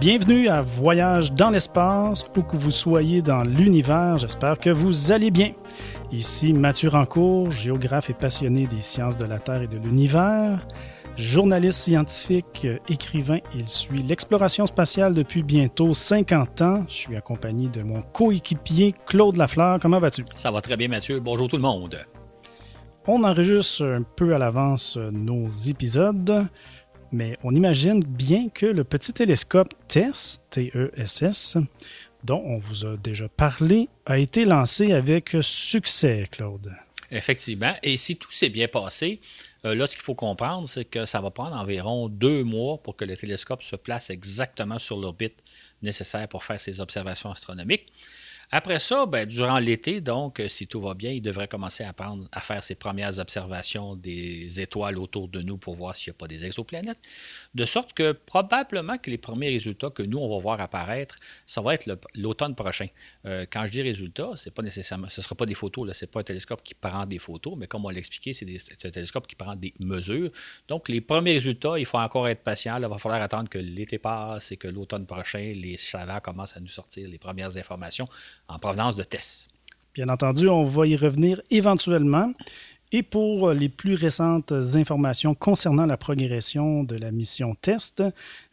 Bienvenue à Voyage dans l'espace, où que vous soyez dans l'univers, j'espère que vous allez bien. Ici Mathieu Rancourt, géographe et passionné des sciences de la Terre et de l'univers. Journaliste scientifique, écrivain, il suit l'exploration spatiale depuis bientôt 50 ans. Je suis accompagné de mon coéquipier Claude Lafleur. Comment vas-tu? Ça va très bien Mathieu. Bonjour tout le monde. On enregistre un peu à l'avance nos épisodes. Mais on imagine bien que le petit télescope TESS, e dont on vous a déjà parlé, a été lancé avec succès, Claude. Effectivement. Et si tout s'est bien passé, euh, là, ce qu'il faut comprendre, c'est que ça va prendre environ deux mois pour que le télescope se place exactement sur l'orbite nécessaire pour faire ses observations astronomiques. Après ça, ben, durant l'été, donc, euh, si tout va bien, il devrait commencer à, à faire ses premières observations des étoiles autour de nous pour voir s'il n'y a pas des exoplanètes. De sorte que probablement que les premiers résultats que nous, on va voir apparaître, ça va être l'automne prochain. Euh, quand je dis résultats, c'est pas nécessairement, ce ne sera pas des photos, ce n'est pas un télescope qui prend des photos, mais comme on l'a expliqué, c'est un télescope qui prend des mesures. Donc, les premiers résultats, il faut encore être patient. il va falloir attendre que l'été passe et que l'automne prochain, les savants commencent à nous sortir les premières informations en provenance de tests. Bien entendu, on va y revenir éventuellement. Et pour les plus récentes informations concernant la progression de la mission test,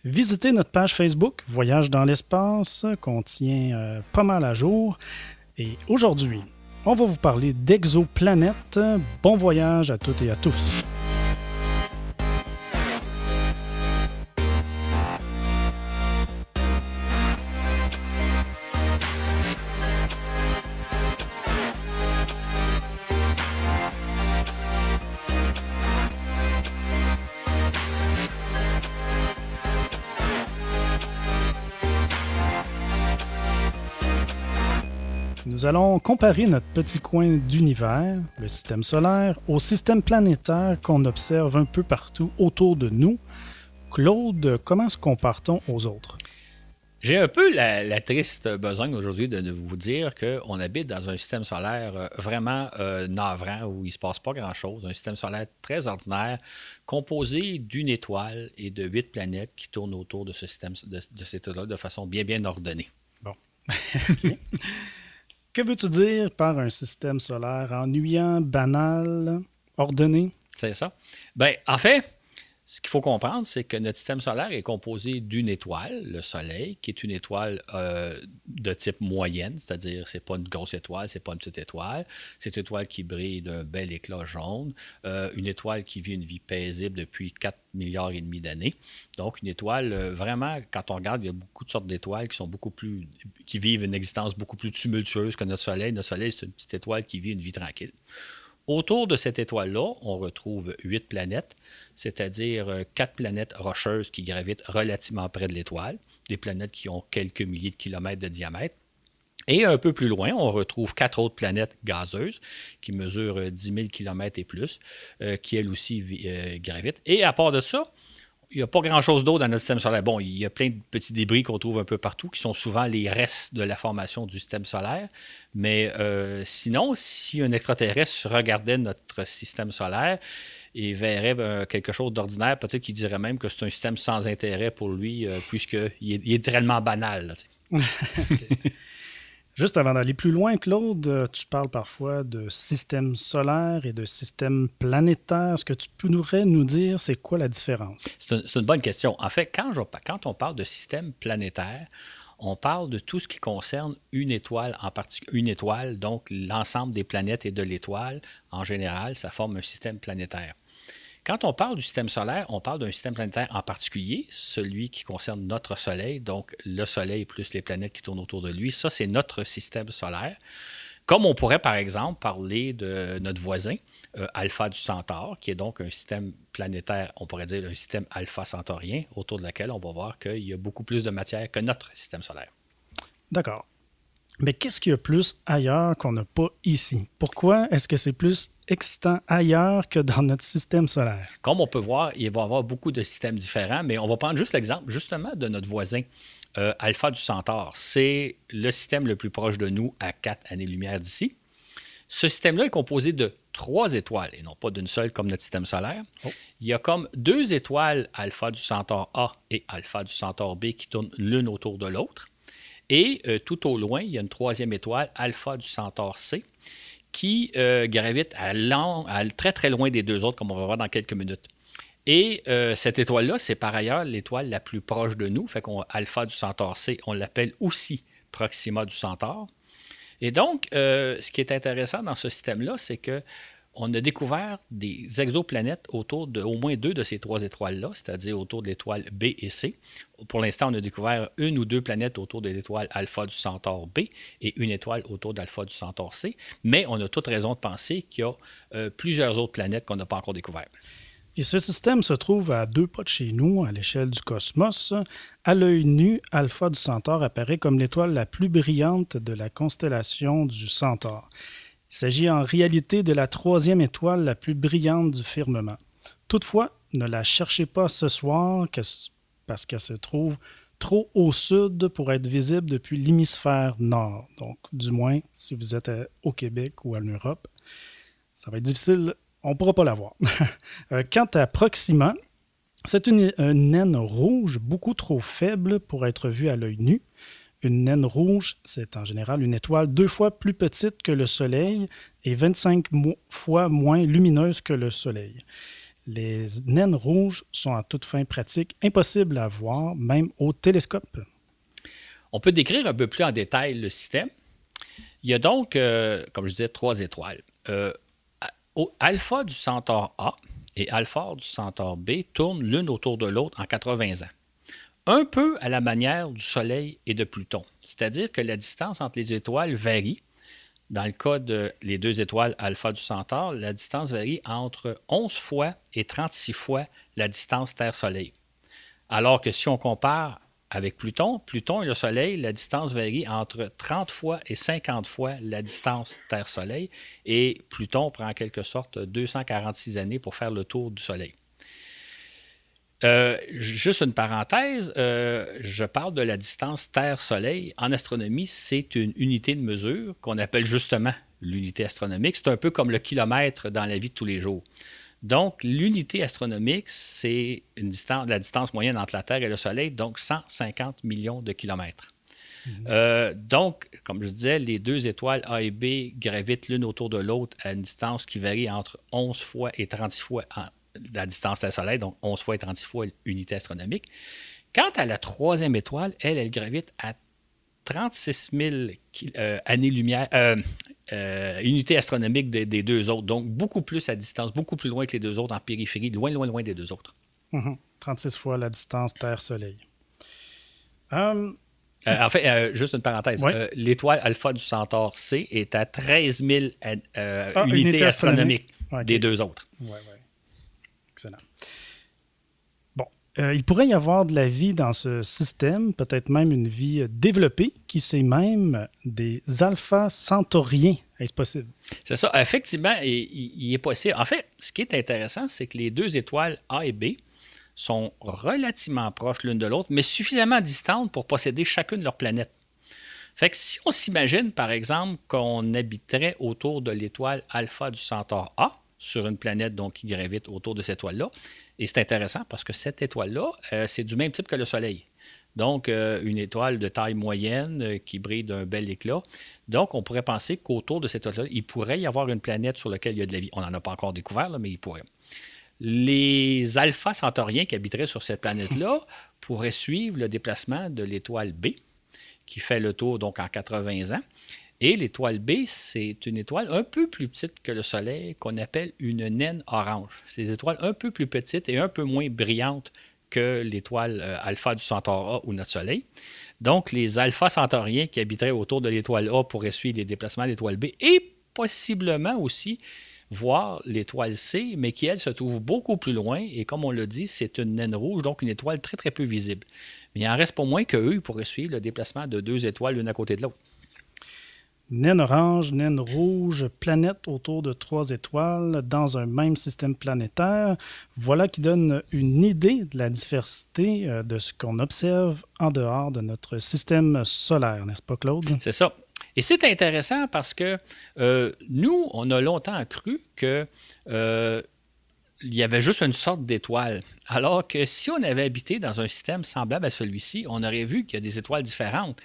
visitez notre page Facebook Voyage dans l'espace, qu'on tient euh, pas mal à jour. Et aujourd'hui, on va vous parler d'exoplanètes. Bon voyage à toutes et à tous. Nous allons comparer notre petit coin d'univers, le système solaire, au système planétaire qu'on observe un peu partout autour de nous. Claude, comment se compare-t-on aux autres? J'ai un peu la, triste besogne aujourd'hui de vous dire qu'on habite dans un système solaire euh, vraiment euh, navrant où il ne se passe pas grand-chose, un système solaire très ordinaire, composé d'une étoile et de huit planètes qui tournent autour de ce système de, de cette étoile de façon bien bien ordonnée. Bon. Que veux-tu dire par un système solaire ennuyant, banal, ordonné? C'est ça. Ben, en fait, ce qu'il faut comprendre, c'est que notre système solaire est composé d'une étoile, le Soleil, qui est une étoile euh, de type moyenne, c'est-à-dire c'est pas une grosse étoile, c'est pas une petite étoile. C'est une étoile qui brille d'un bel éclat jaune, euh, une étoile qui vit une vie paisible depuis 4 milliards et demi d'années. Donc une étoile euh, vraiment, quand on regarde, il y a beaucoup de sortes d'étoiles qui sont beaucoup plus, qui vivent une existence beaucoup plus tumultueuse que notre Soleil. Notre Soleil c'est une petite étoile qui vit une vie tranquille. Autour de cette étoile-là, on retrouve huit planètes c'est-à-dire euh, quatre planètes rocheuses qui gravitent relativement près de l'étoile, des planètes qui ont quelques milliers de kilomètres de diamètre. Et un peu plus loin, on retrouve quatre autres planètes gazeuses qui mesurent 10 euh, 000 kilomètres et plus, euh, qui elles aussi gravitent. Et à part de ça, il n'y a pas grand-chose d'autre dans notre système solaire. Bon, il y a plein de petits débris qu'on trouve un peu partout qui sont souvent les restes de la formation du système solaire. Mais sinon, si un extraterrestre regardait notre système solaire, il verrait ben, quelque chose d'ordinaire, peut-être qu'il dirait même que c'est un système sans intérêt pour lui, euh, puisqu'il est, il est tellement banal. Juste avant d'aller plus loin, Claude, euh, tu parles parfois de système solaire et de système planétaire. Est-ce que tu pourrais nous dire c'est quoi la différence? C'est, une bonne question. En fait, quand, quand on parle de système planétaire, on parle de tout ce qui concerne une étoile en particulier, une étoile, donc l'ensemble des planètes et de l'étoile en général, ça forme un système planétaire. Quand on parle du système solaire, on parle d'un système planétaire en particulier, celui qui concerne notre Soleil, donc le Soleil plus les planètes qui tournent autour de lui. Ça, c'est notre système solaire. Comme on pourrait, par exemple, parler de notre voisin, euh, Alpha du Centaure, qui est donc un système planétaire, on pourrait dire un système alpha centaurien, autour de lequel on va voir qu'il y a beaucoup plus de matière que notre système solaire. D'accord. Mais qu'est-ce qu'il y a plus ailleurs qu'on n'a pas ici? Pourquoi est-ce que c'est plus existant ailleurs que dans notre système solaire. Comme on peut voir, il va y avoir beaucoup de systèmes différents, mais on va prendre juste l'exemple justement de notre voisin. Euh, alpha du Centaure, c'est le système le plus proche de nous à quatre années-lumière d'ici. Ce système-là est composé de trois étoiles et non pas d'une seule comme notre système solaire. Oh. Il y a comme deux étoiles alpha du Centaure A et alpha du Centaure B qui tournent l'une autour de l'autre. Et euh, tout au loin, il y a une troisième étoile, alpha du Centaure C, qui euh, gravite à, très très loin des deux autres, comme on va voir dans quelques minutes. Et euh, cette étoile-là, c'est par ailleurs l'étoile la plus proche de nous, fait qu'on Alpha du Centaure C, on l'appelle aussi Proxima du Centaure. Et donc, euh, ce qui est intéressant dans ce système-là, c'est que on a découvert des exoplanètes autour de au moins deux de ces trois étoiles-là, c'est-à-dire autour de l'étoile B et C. Pour l'instant, on a découvert une ou deux planètes autour de l'étoile alpha du Centaure B et une étoile autour d'alpha du Centaure C, mais on a toute raison de penser qu'il y a euh, plusieurs autres planètes qu'on n'a pas encore découvertes. Et ce système se trouve à deux pas de chez nous, à l'échelle du cosmos. À l'œil nu, Alpha du Centaure apparaît comme l'étoile la plus brillante de la constellation du Centaure. Il s'agit en réalité de la troisième étoile la plus brillante du firmament. Toutefois, ne la cherchez pas ce soir parce qu'elle se trouve trop au sud pour être visible depuis l'hémisphère nord. Donc, du moins, si vous êtes euh, au Québec ou en Europe, ça va être difficile, on ne pourra pas la voir. Euh, quant à Proxima, c'est une, une, naine rouge beaucoup trop faible pour être vue à l'œil nu. Une naine rouge, c'est en général une étoile deux fois plus petite que le Soleil et 25 fois moins lumineuse que le Soleil. Les naines rouges sont à toute fin pratique impossibles à voir, même au télescope. On peut décrire un peu plus en détail le système. Il y a donc, euh, comme je disais, trois étoiles. Euh, alpha du Centaure A et Alpha du Centaure B tournent l'une autour de l'autre en 80 ans un peu à la manière du Soleil et de Pluton. C'est-à-dire que la distance entre les étoiles varie. Dans le cas de deux étoiles alpha du Centaure, la distance varie entre 11 fois et 36 fois la distance Terre-Soleil. Alors que si on compare avec Pluton, Pluton et le Soleil, la distance varie entre 30 fois et 50 fois la distance Terre-Soleil, et Pluton prend en quelque sorte 246 années pour faire le tour du Soleil. Euh, juste une parenthèse, euh, je parle de la distance Terre-Soleil. En astronomie, c'est une unité de mesure qu'on appelle justement l'unité astronomique. C'est un peu comme le kilomètre dans la vie de tous les jours. Donc, l'unité astronomique, c'est distance, la distance moyenne entre la Terre et le Soleil, donc 150 millions de kilomètres. Mmh. Euh, donc, comme je disais, les deux étoiles A et B gravitent l'une autour de l'autre à une distance qui varie entre 11 fois et 36 fois, en, la distance terre Soleil, donc 11 fois et 36 fois l'unité astronomique. Quant à la troisième étoile, elle, elle gravite à 36 000 années-lumière, unité astronomique des, deux autres. Donc, beaucoup plus à distance, beaucoup plus loin que les deux autres en périphérie, loin, loin, loin des deux autres. 36 mm-hmm. fois la distance Terre-Soleil. Euh, euh, en fait, euh, juste une parenthèse. L'étoile alpha du Centaure C est à 13 000 unités astronomiques des deux autres. Excellent. Bon, euh, il pourrait y avoir de la vie dans ce système, peut-être même une vie euh, développée, qui sait même euh, des alpha centauriens. Est-ce possible? C'est ça. Effectivement, il, est possible. En fait, ce qui est intéressant, c'est que les deux étoiles A et B sont relativement proches l'une de l'autre, mais suffisamment distantes pour posséder chacune leur planète. Fait que si on s'imagine, par exemple, qu'on habiterait autour de l'étoile alpha du Centaure A, sur une planète donc, qui gravite autour de cette étoile-là. Et c'est intéressant parce que cette étoile-là, euh, c'est du même type que le Soleil. Donc, euh, une étoile de taille moyenne euh, qui brille d'un bel éclat. Donc, on pourrait penser qu'autour de cette étoile-là, il pourrait y avoir une planète sur laquelle il y a de la vie. On n'en a pas encore découvert, mais il pourrait. Les alpha centauriens qui habiteraient sur cette planète-là pourraient suivre le déplacement de l'étoile B, qui fait le tour donc en 80 ans. Et l'étoile B, c'est une étoile un peu plus petite que le Soleil, qu'on appelle une naine orange. C'est Ces étoiles un peu plus petites et un peu moins brillantes que l'étoile euh, alpha du Centaure A ou notre Soleil. Donc, les alpha centauriens qui habiteraient autour de l'étoile A pourraient suivre les déplacements de l'étoile B et possiblement aussi voir l'étoile C, mais qui, elle, se trouve beaucoup plus loin. Et comme on l'a dit, c'est une naine rouge, donc une étoile très, très peu visible. Mais il en reste pas moins qu'eux, ils pourraient suivre le déplacement de deux étoiles l'une à côté de l'autre. Naine orange, naine rouge, planète autour de trois étoiles dans un même système planétaire. Voilà qui donne une idée de la diversité euh, de ce qu'on observe en dehors de notre système solaire, n'est-ce pas, Claude? C'est ça. Et c'est intéressant parce que euh, nous, on a longtemps cru qu'il euh, y avait juste une sorte d'étoile. Alors que si on avait habité dans un système semblable à celui-ci, on aurait vu qu'il y a des étoiles différentes.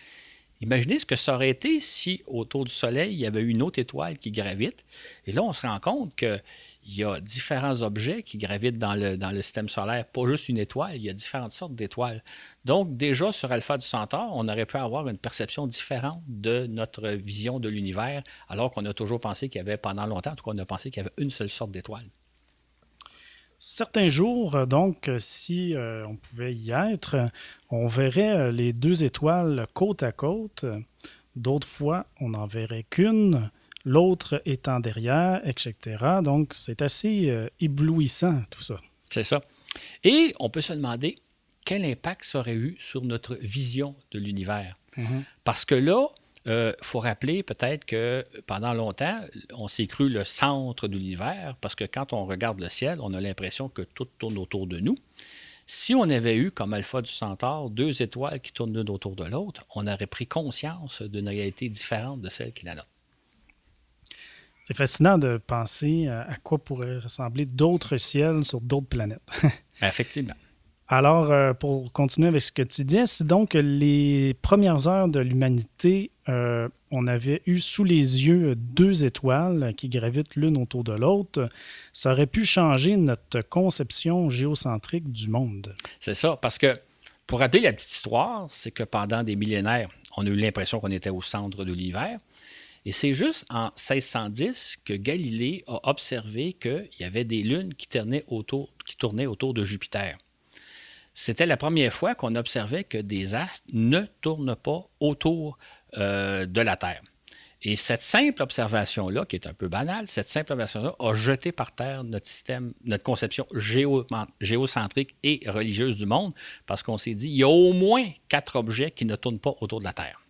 Imaginez ce que ça aurait été si autour du Soleil, il y avait une autre étoile qui gravite. Et là, on se rend compte qu'il y a différents objets qui gravitent dans le, dans le système solaire, pas juste une étoile, il y a différentes sortes d'étoiles. Donc déjà sur Alpha du Centaure, on aurait pu avoir une perception différente de notre vision de l'univers, alors qu'on a toujours pensé qu'il y avait pendant longtemps, en tout cas on a pensé qu'il y avait une seule sorte d'étoile certains jours, euh, donc, euh, si euh, on pouvait y être, on verrait les deux étoiles côte à côte. D'autres fois, on n'en verrait qu'une, l'autre étant derrière, etc. Donc, c'est assez éblouissant, tout ça. C'est ça. Et on peut se demander quel impact ça aurait eu sur notre vision de l'univers. Mm-hmm. Parce que là, il euh, faut rappeler peut-être que pendant longtemps, on s'est cru le centre de l'univers parce que quand on regarde le ciel, on a l'impression que tout tourne autour de nous. Si on avait eu, comme Alpha du Centaure, deux étoiles qui tournent l'une autour de l'autre, on aurait pris conscience d'une réalité différente de celle qui est la nôtre. C'est fascinant de penser à quoi pourraient ressembler d'autres ciels sur d'autres planètes. Effectivement. Alors, euh, pour continuer avec ce que tu dis, c'est donc les premières heures de l'humanité euh, on avait eu sous les yeux deux étoiles qui gravitent l'une autour de l'autre, ça aurait pu changer notre conception géocentrique du monde. C'est ça, parce que pour rappeler la petite histoire, c'est que pendant des millénaires, on a eu l'impression qu'on était au centre de l'hiver. Et c'est juste en 1610 que Galilée a observé qu'il y avait des lunes qui tournaient autour, qui tournaient autour de Jupiter. C'était la première fois qu'on observait que des astres ne tournent pas autour de euh, de la Terre. Et cette simple observation-là, qui est un peu banale, cette simple observation-là a jeté par terre notre système, notre conception géocentrique et religieuse du monde, parce qu'on s'est dit, il y a au moins quatre objets qui ne tournent pas autour de la Terre.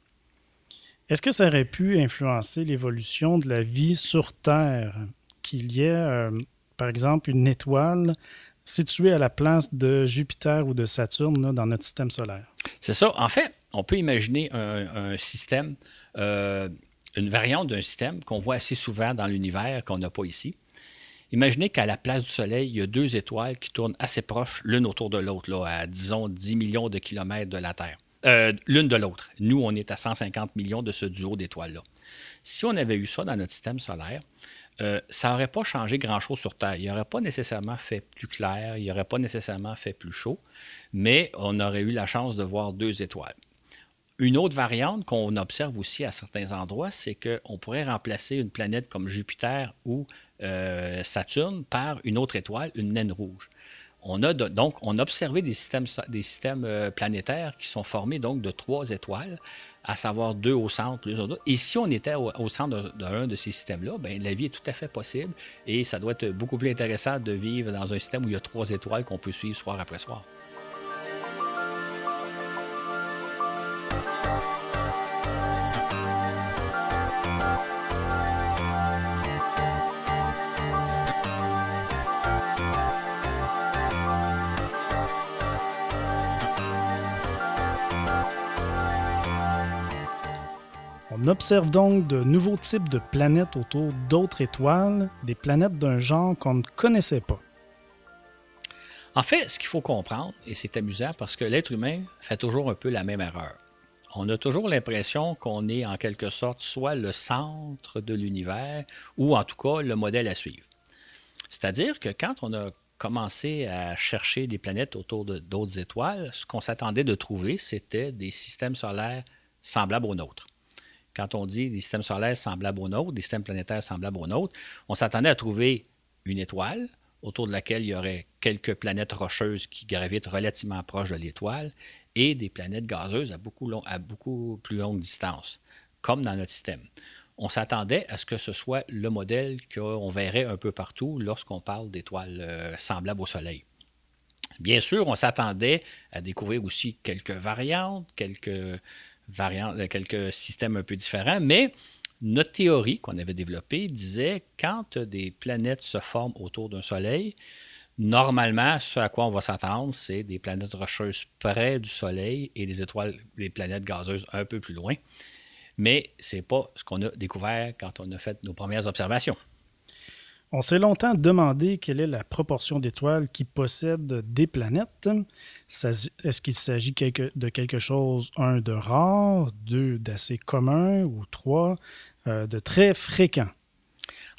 Est-ce que ça aurait pu influencer l'évolution de la vie sur Terre, qu'il y ait, euh, par exemple, une étoile située à la place de Jupiter ou de Saturne dans notre système solaire? C'est ça. En fait, on peut imaginer un, système, euh, une variante d'un système qu'on voit assez souvent dans l'univers, qu'on n'a pas ici. Imaginez qu'à la place du Soleil, il y a deux étoiles qui tournent assez proches l'une autour de l'autre, à disons 10 millions de kilomètres de la Terre. Euh, l'une de l'autre. Nous, on est à 150 millions de ce duo d'étoiles-là. Si on avait eu ça dans notre système solaire, euh, ça n'aurait pas changé grand-chose sur Terre. Il n'aurait pas nécessairement fait plus clair, il n'aurait pas nécessairement fait plus chaud, mais on aurait eu la chance de voir deux étoiles. Une autre variante qu'on observe aussi à certains endroits, c'est qu'on pourrait remplacer une planète comme Jupiter ou euh, Saturne par une autre étoile, une naine rouge. On a donc on a observé des systèmes, des systèmes euh, planétaires qui sont formés donc de trois étoiles, à savoir deux au centre, plus au Et si on était au, centre d'un de, de, ces systèmes-là, ben, la vie est tout à fait possible et ça doit être beaucoup plus intéressant de vivre dans un système où il y a trois étoiles qu'on peut suivre soir après soir. On observe donc de nouveaux types de planètes autour d'autres étoiles, des planètes d'un genre qu'on ne connaissait pas. En fait, ce qu'il faut comprendre, et c'est amusant parce que l'être humain fait toujours un peu la même erreur. On a toujours l'impression qu'on est en quelque sorte soit le centre de l'univers ou en tout cas le modèle à suivre. C'est-à-dire que quand on a commencé à chercher des planètes autour d'autres étoiles, ce qu'on s'attendait de trouver, c'était des systèmes solaires semblables aux nôtres. Quand on dit des systèmes solaires semblables aux nôtres, des systèmes planétaires semblables aux nôtres, on s'attendait à trouver une étoile autour de laquelle il y aurait quelques planètes rocheuses qui gravitent relativement proches de l'étoile et des planètes gazeuses à beaucoup, à beaucoup plus longue distance, comme dans notre système. On s'attendait à ce que ce soit le modèle qu'on verrait un peu partout lorsqu'on parle d'étoiles euh, semblables au Soleil. Bien sûr, on s'attendait à découvrir aussi quelques variantes, quelques variantes, euh, quelques systèmes un peu différents, mais notre théorie qu'on avait développée disait quand des planètes se forment autour d'un Soleil, normalement, ce à quoi on va s'attendre, c'est des planètes rocheuses près du Soleil et des étoiles, des planètes gazeuses un peu plus loin. Mais ce n'est pas ce qu'on a découvert quand on a fait nos premières observations. On s'est longtemps demandé quelle est la proportion d'étoiles qui possèdent des planètes. Est-ce qu'il s'agit de quelque chose, un, de rare, deux, d'assez commun, ou trois, euh, de très fréquent?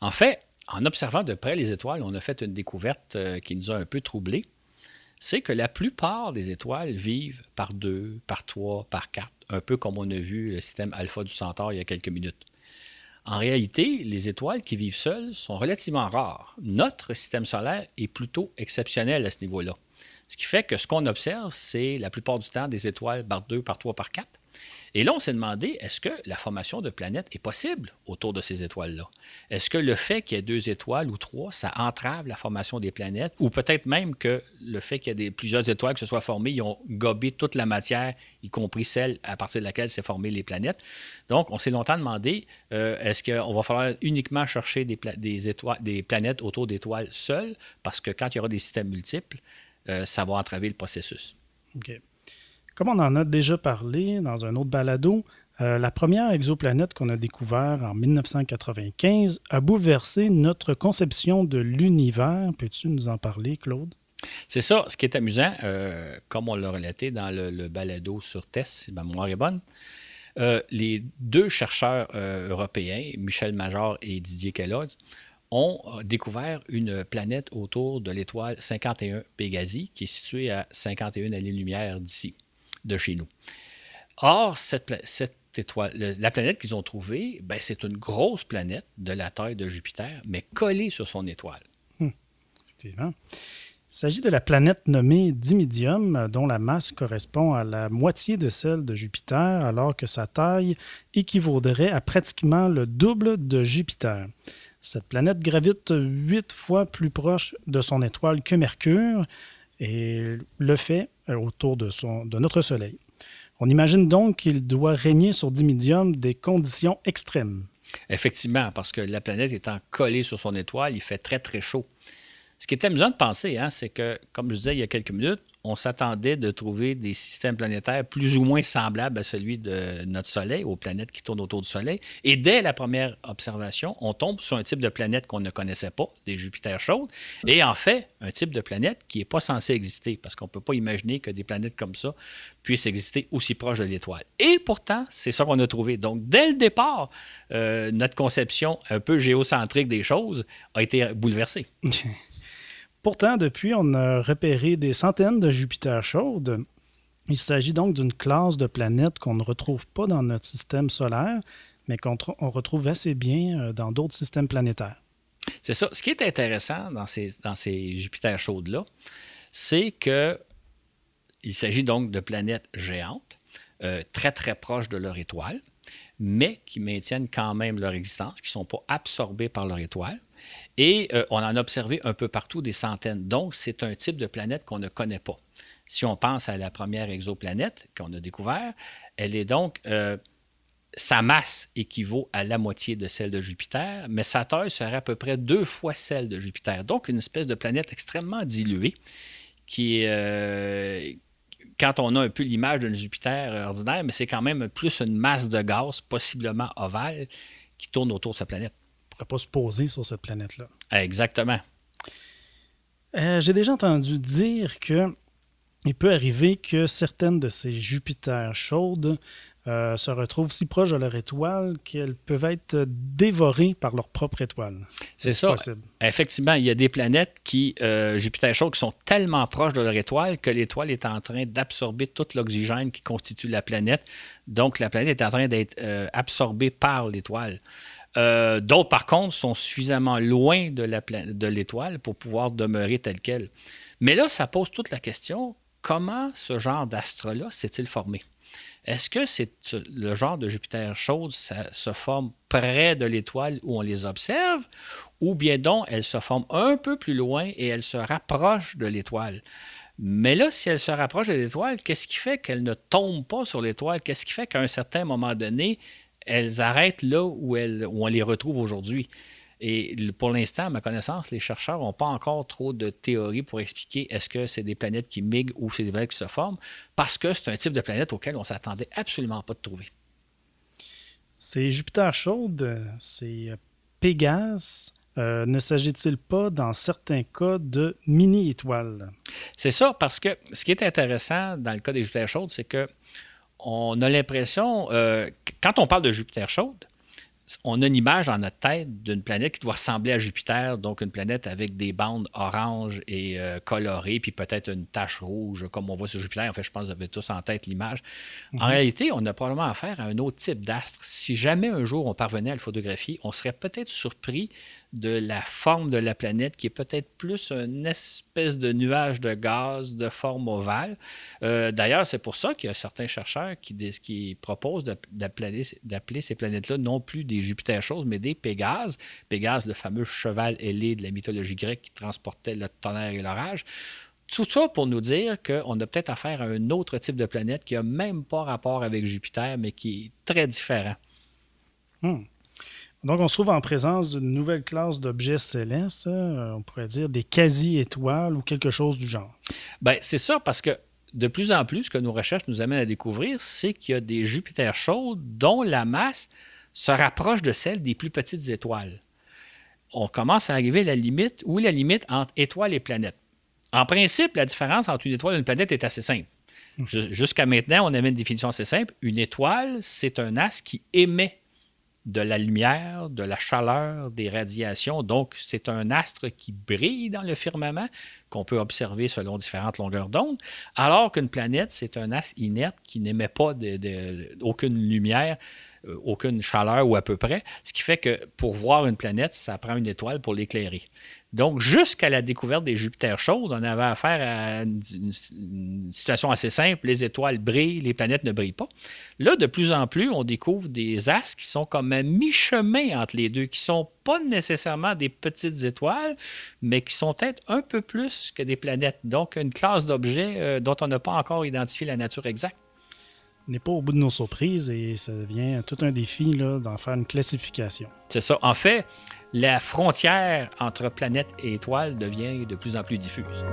En fait, en observant de près les étoiles, on a fait une découverte euh, qui nous a un peu troublés. C'est que la plupart des étoiles vivent par deux, par trois, par quatre, un peu comme on a vu le système alpha du Centaure il y a quelques minutes. En réalité, les étoiles qui vivent seules sont relativement rares. Notre système solaire est plutôt exceptionnel à ce niveau-là. Ce qui fait que ce qu'on observe, c'est la plupart du temps des étoiles par 2, par 3, par 4. Et là, on s'est demandé, est-ce que la formation de planètes est possible autour de ces étoiles-là? Est-ce que le fait qu'il y ait deux étoiles ou trois, ça entrave la formation des planètes? Ou peut-être même que le fait qu'il y ait des, plusieurs étoiles qui se soient formées, ils ont gobé toute la matière, y compris celle à partir de laquelle s'est formées les planètes. Donc, on s'est longtemps demandé, euh, est-ce qu'on va falloir uniquement chercher des, planètes autour d'étoiles seules? Parce que quand il y aura des systèmes multiples, euh, ça va entraver le processus. Comme on en a déjà parlé dans un autre balado, euh, la première exoplanète qu'on a découverte en 1995 a bouleversé notre conception de l'univers. Peux-tu nous en parler, Claude? C'est ça. Ce qui est amusant, euh, comme on l'a relaté dans le, balado sur TESS, si ma mémoire est bonne, euh, les deux chercheurs européens, Michel Major et Didier Queloz, ont découvert une planète autour de l'étoile 51 Pégasi, qui est située à 51 années-lumière d'ici de chez nous. Or, cette, étoile, la planète qu'ils ont trouvée, ben, c'est une grosse planète de la taille de Jupiter, mais collée sur son étoile. Hmm. Effectivement. Il s'agit de la planète nommée Dimidium, dont la masse correspond à la moitié de celle de Jupiter, alors que sa taille équivaudrait à pratiquement le double de Jupiter. Cette planète gravite huit fois plus proche de son étoile que Mercure, et le fait euh, autour de, son, de notre Soleil. On imagine donc qu'il doit régner sur Dimidium des conditions extrêmes. Effectivement, parce que la planète étant collée sur son étoile, il fait très, très chaud. Ce qui est amusant de penser, hein, c'est que, comme je disais il y a quelques minutes, on s'attendait de trouver des systèmes planétaires plus ou moins semblables à celui de notre Soleil, aux planètes qui tournent autour du Soleil. Et dès la première observation, on tombe sur un type de planète qu'on ne connaissait pas, des Jupiters chaudes, et en fait, un type de planète qui n'est pas censé exister, parce qu'on ne peut pas imaginer que des planètes comme ça puissent exister aussi proche de l'étoile. Et pourtant, c'est ça qu'on a trouvé. Donc, dès le départ, euh, notre conception un peu géocentrique des choses a été bouleversée. Pourtant, depuis, on a repéré des centaines de Jupiters chaudes. Il s'agit donc d'une classe de planètes qu'on ne retrouve pas dans notre système solaire, mais qu'on retrouve assez bien euh, dans d'autres systèmes planétaires. C'est ça. Ce qui est intéressant dans ces, dans Jupiters chaudes-là, c'est que il s'agit donc de planètes géantes, euh, très très proches de leur étoile, mais qui maintiennent quand même leur existence, qui ne sont pas absorbées par leur étoile. Et euh, on en a observé un peu partout des centaines. Donc, c'est un type de planète qu'on ne connaît pas. Si on pense à la première exoplanète qu'on a découverte, elle est donc euh, sa masse équivaut à la moitié de celle de Jupiter, mais sa taille serait à peu près deux fois celle de Jupiter. Donc, une espèce de planète extrêmement diluée qui, euh, quand on a un peu l'image d'un Jupiter ordinaire, mais c'est quand même plus une masse de gaz, possiblement ovale, qui tourne autour de sa planète pourrait pas se poser sur cette planète-là. Exactement. Euh, j'ai déjà entendu dire que il peut arriver que certaines de ces Jupiters chaudes euh, se retrouvent si proches de leur étoile qu'elles peuvent être dévorées par leur propre étoile. C'est ça. Effectivement, il y a des planètes qui, euh, Jupiter qui sont tellement proches de leur étoile que l'étoile est en train d'absorber tout l'oxygène qui constitue la planète. Donc, la planète est en train d'être absorbée par l'étoile. Euh, d'autres, par contre, sont suffisamment loin de l'étoile pour pouvoir demeurer telles quelles. Mais là, ça pose toute la question, comment ce genre d'astre-là s'est-il formé? Est-ce que c'est le genre de Jupiter chaude, ça se forme près de l'étoile où on les observe, ou bien donc elle se forme un peu plus loin et elle se rapproche de l'étoile? Mais là, si elle se rapproche de l'étoile, qu'est-ce qui fait qu'elle ne tombe pas sur l'étoile? Qu'est-ce qui fait qu'à un certain moment donné, elles arrêtent là où, elles, où on les retrouve aujourd'hui. Et pour l'instant, à ma connaissance, les chercheurs n'ont pas encore trop de théories pour expliquer est-ce que c'est des planètes qui migrent ou c'est des planètes qui se forment, parce que c'est un type de planète auquel on s'attendait absolument pas de trouver. C'est Jupiter chaude, c'est Pégase. Euh, ne s'agit-il pas, dans certains cas, de mini-étoiles? C'est ça, parce que ce qui est intéressant dans le cas des Jupiter chaudes, c'est que on a l'impression, euh, quand on parle de Jupiter chaude, on a une image dans notre tête d'une planète qui doit ressembler à Jupiter, donc une planète avec des bandes orange et euh, colorées, puis peut-être une tache rouge, comme on voit sur Jupiter. En fait, je pense que vous avez tous en tête l'image. En mhm. réalité, on a probablement affaire à un autre type d'astre. Si jamais un jour on parvenait à le photographier, on serait peut-être surpris de la forme de la planète, qui est peut-être plus une espèce de nuage de gaz de forme ovale. Euh, d'ailleurs, c'est pour ça qu'il y a certains chercheurs qui, proposent d'appeler ces planètes-là non plus des Jupiter choses, mais des Pégases. Pégase, le fameux cheval ailé de la mythologie grecque qui transportait le tonnerre et l'orage. Tout ça pour nous dire qu'on a peut-être affaire à un autre type de planète qui n'a même pas rapport avec Jupiter, mais qui est très différent. Hmm. Donc, on se trouve en présence d'une nouvelle classe d'objets célestes, euh, on pourrait dire des quasi-étoiles ou quelque chose du genre. Bien, c'est ça, parce que de plus en plus, ce que nos recherches nous amènent à découvrir, c'est qu'il y a des Jupiters chauds dont la masse se rapproche de celle des plus petites étoiles. On commence à arriver à la limite est la limite entre étoiles et planètes. En principe, la différence entre une étoile et une planète est assez simple. Hmm. Jusqu'à maintenant, on avait une définition assez simple. Une étoile, c'est un as qui émet de la lumière, de la chaleur, des radiations. Donc, c'est un astre qui brille dans le firmament, qu'on peut observer selon différentes longueurs d'onde, alors qu'une planète, c'est un astre inerte qui n'émet pas de, aucune lumière, euh, aucune chaleur ou à peu près, ce qui fait que pour voir une planète, ça prend une étoile pour l'éclairer. Donc, jusqu'à la découverte des Jupiters chaudes, on avait affaire à une, situation assez simple. Les étoiles brillent, les planètes ne brillent pas. Là, de plus en plus, on découvre des astres qui sont comme à mi-chemin entre les deux, qui sont pas nécessairement des petites étoiles, mais qui sont peut-être un peu plus que des planètes. Donc, une classe d'objets euh, dont on n'a pas encore identifié la nature exacte. On n'est pas au bout de nos surprises et ça devient tout un défi d'en faire une classification. C'est ça. En fait, la frontière entre planète et étoile devient de plus en plus diffuse.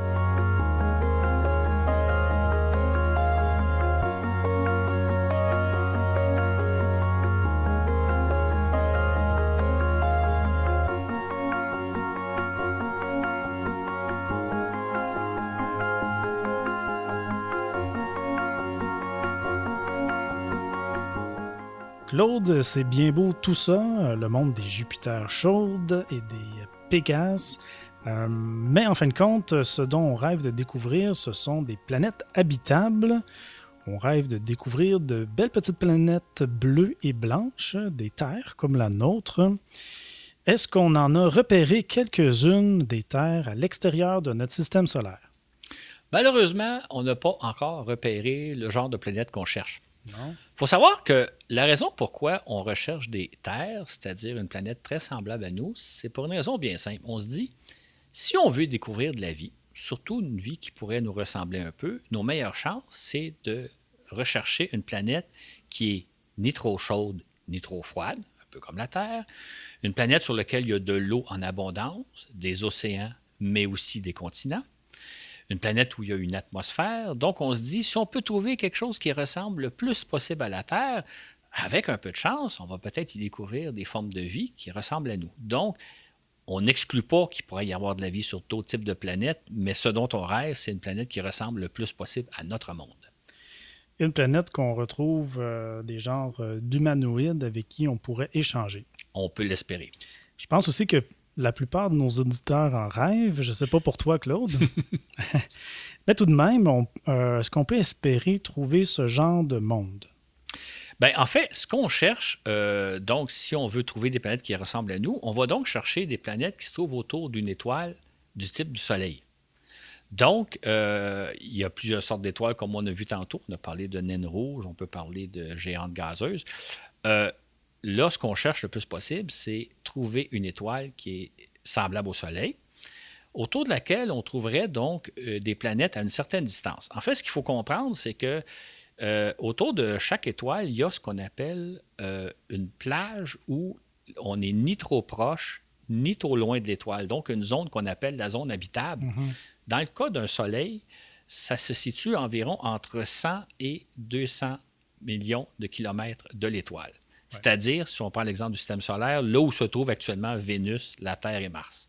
Claude, c'est bien beau tout ça, le monde des Jupiter chaudes et des Pégases, euh, mais en fin de compte, ce dont on rêve de découvrir, ce sont des planètes habitables. On rêve de découvrir de belles petites planètes bleues et blanches, des terres comme la nôtre. Est-ce qu'on en a repéré quelques-unes des terres à l'extérieur de notre système solaire? Malheureusement, on n'a pas encore repéré le genre de planète qu'on cherche. Il faut savoir que la raison pourquoi on recherche des terres, c'est-à-dire une planète très semblable à nous, c'est pour une raison bien simple. On se dit, si on veut découvrir de la vie, surtout une vie qui pourrait nous ressembler un peu, nos meilleures chances, c'est de rechercher une planète qui est ni trop chaude ni trop froide, un peu comme la Terre, une planète sur laquelle il y a de l'eau en abondance, des océans, mais aussi des continents, une planète où il y a une atmosphère. Donc, on se dit, si on peut trouver quelque chose qui ressemble le plus possible à la Terre, avec un peu de chance, on va peut-être y découvrir des formes de vie qui ressemblent à nous. Donc, on n'exclut pas qu'il pourrait y avoir de la vie sur d'autres types de planètes, mais ce dont on rêve, c'est une planète qui ressemble le plus possible à notre monde. Une planète qu'on retrouve euh, des genres euh, d'humanoïdes avec qui on pourrait échanger. On peut l'espérer. Je pense aussi que la plupart de nos auditeurs en rêvent. Je ne sais pas pour toi, Claude. Mais tout de même, euh, est-ce qu'on peut espérer trouver ce genre de monde? Bien, en fait, ce qu'on cherche, euh, donc si on veut trouver des planètes qui ressemblent à nous, on va donc chercher des planètes qui se trouvent autour d'une étoile du type du Soleil. Donc, euh, il y a plusieurs sortes d'étoiles, comme on a vu tantôt. On a parlé de naines rouges, on peut parler de géantes gazeuses là, ce qu'on cherche le plus possible, c'est trouver une étoile qui est semblable au Soleil, autour de laquelle on trouverait donc euh, des planètes à une certaine distance. En fait, ce qu'il faut comprendre, c'est que euh, autour de chaque étoile, il y a ce qu'on appelle euh, une plage où on n'est ni trop proche ni trop loin de l'étoile, donc une zone qu'on appelle la zone habitable. Mm-hmm. Dans le cas d'un Soleil, ça se situe environ entre 100 et 200 millions de kilomètres de l'étoile. C'est-à-dire, si on prend l'exemple du système solaire, là où se trouvent actuellement Vénus, la Terre et Mars.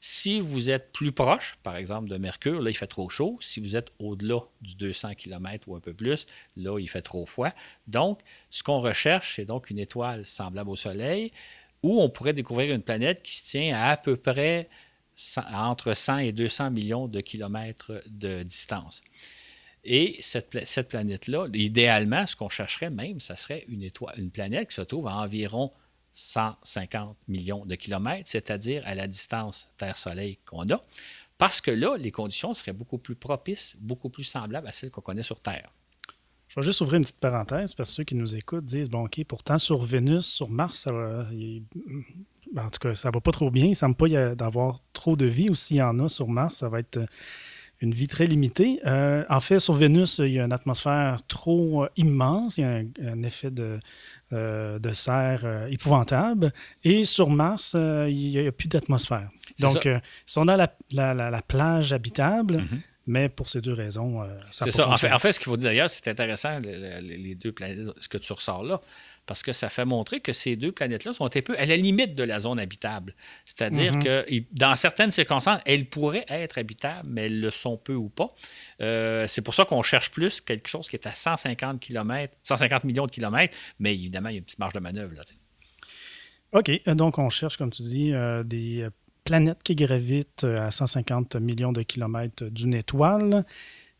Si vous êtes plus proche, par exemple, de Mercure, là, il fait trop chaud. Si vous êtes au-delà du 200 km ou un peu plus, là, il fait trop froid. Donc, ce qu'on recherche, c'est donc une étoile semblable au Soleil, où on pourrait découvrir une planète qui se tient à peu près entre 100 et 200 millions de kilomètres de distance. Et cette, planète-là, idéalement, ce qu'on chercherait même, ça serait une, planète qui se trouve à environ 150 millions de kilomètres, c'est-à-dire à la distance Terre-Soleil qu'on a, parce que là, les conditions seraient beaucoup plus propices, beaucoup plus semblables à celles qu'on connaît sur Terre. Je vais juste ouvrir une petite parenthèse parce que ceux qui nous écoutent disent bon, OK, pourtant sur Vénus, sur Mars, ça ben, en tout cas, ça va pas trop bien. Il semble pas y avoir trop de vie ou s'il y en a sur Mars, ça va être une vie très limitée. Euh, en fait, sur Vénus, il y a une atmosphère trop euh, immense, il y a un, effet de, euh, de serre épouvantable. Et sur Mars, il n'y a, plus d'atmosphère. Donc, si on a la, plage habitable, mhm. Mais pour ces deux raisons, ça C'est ça. En fait, ce qu'il faut dire d'ailleurs, c'est intéressant, les, les deux planètes, ce que tu ressors là parce que ça fait montrer que ces deux planètes-là sont un peu à la limite de la zone habitable. C'est-à-dire mhm. que dans certaines circonstances, elles pourraient être habitables, mais elles le sont peu ou pas. Euh, c'est pour ça qu'on cherche plus quelque chose qui est à 150 km, 150 millions de kilomètres, mais évidemment, il y a une petite marge de manœuvre. Là, OK, euh, donc on cherche, comme tu dis, euh, des planètes qui gravitent à 150 millions de kilomètres d'une étoile.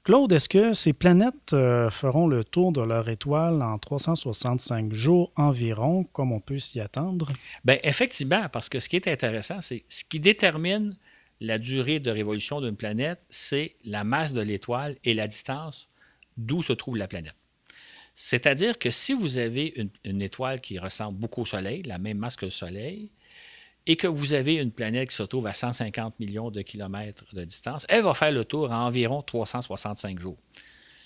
Claude, est-ce que ces planètes euh, feront le tour de leur étoile en 365 jours environ, comme on peut s'y attendre? Bien, effectivement, parce que ce qui est intéressant, c'est ce qui détermine la durée de révolution d'une planète, c'est la masse de l'étoile et la distance d'où se trouve la planète. C'est-à-dire que si vous avez une, une, étoile qui ressemble beaucoup au Soleil, la même masse que le Soleil, et que vous avez une planète qui se trouve à 150 millions de kilomètres de distance, elle va faire le tour en environ 365 jours.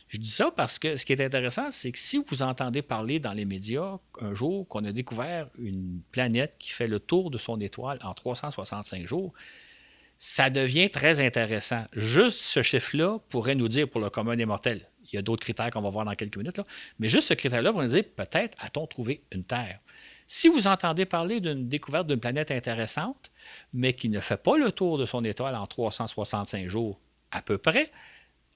Je dis ça parce que ce qui est intéressant, c'est que si vous entendez parler dans les médias un jour qu'on a découvert une planète qui fait le tour de son étoile en 365 jours, ça devient très intéressant. Juste ce chiffre-là pourrait nous dire pour le commun des mortels. Il y a d'autres critères qu'on va voir dans quelques minutes, mais juste ce critère-là pourrait nous dire peut-être a-t-on trouvé une Terre. Si vous entendez parler d'une découverte d'une planète intéressante, mais qui ne fait pas le tour de son étoile en 365 jours à peu près,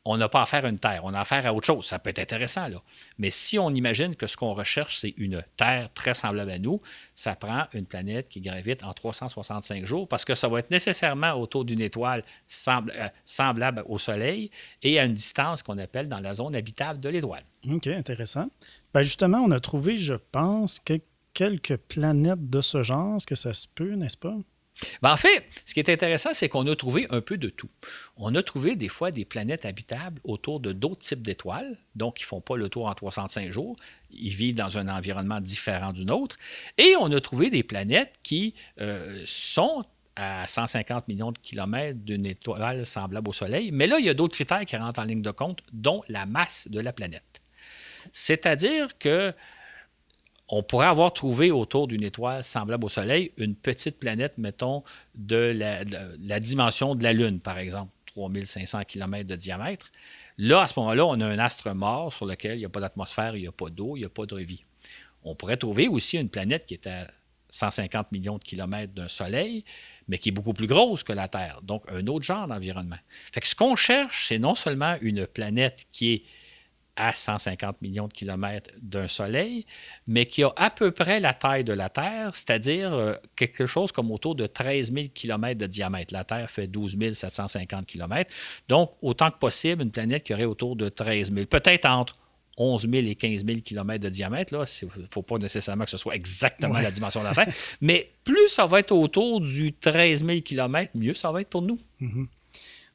on n'a pas affaire à une Terre, on a affaire à autre chose. Ça peut être intéressant, là. Mais si on imagine que ce qu'on recherche, c'est une Terre très semblable à nous, ça prend une planète qui gravite en 365 jours parce que ça va être nécessairement autour d'une étoile euh, semblable au Soleil et à une distance qu'on appelle dans la zone habitable de l'étoile. OK, intéressant. Ben, justement, on a trouvé, je pense, quelques quelques planètes de ce genre, ce que ça se peut, n'est-ce pas? Ben, en fait, ce qui est intéressant, c'est qu'on a trouvé un peu de tout. On a trouvé des fois des planètes habitables autour de d'autres types d'étoiles, donc ils ne font pas le tour en 305 jours, ils vivent dans un environnement différent du nôtre, et on a trouvé des planètes qui euh, sont à 150 millions de kilomètres d'une étoile semblable au Soleil, mais là, il y a d'autres critères qui rentrent en ligne de compte, dont la masse de la planète. C'est-à-dire que on pourrait avoir trouvé autour d'une étoile semblable au Soleil une petite planète, mettons, de la, dimension de la Lune, par exemple, 3500 km de diamètre. Là, à ce moment-là, on a un astre mort sur lequel il n'y a pas d'atmosphère, il n'y a pas d'eau, il n'y a pas de vie. On pourrait trouver aussi une planète qui est à 150 millions de kilomètres d'un Soleil, mais qui est beaucoup plus grosse que la Terre, donc un autre genre d'environnement. Fait que ce qu'on cherche, c'est non seulement une planète qui est à 150 millions de kilomètres d'un Soleil, mais qui a à peu près la taille de la Terre, c'est-à-dire euh, quelque chose comme autour de 13 000 kilomètres de diamètre. La Terre fait 12 750 kilomètres. Donc, autant que possible, une planète qui aurait autour de 13 000, peut-être entre 11 000 et 15 000 km de diamètre. Il ne faut pas nécessairement que ce soit exactement la dimension de la Terre. mais plus ça va être autour du 13 000 km, mieux ça va être pour nous. Mm-hmm.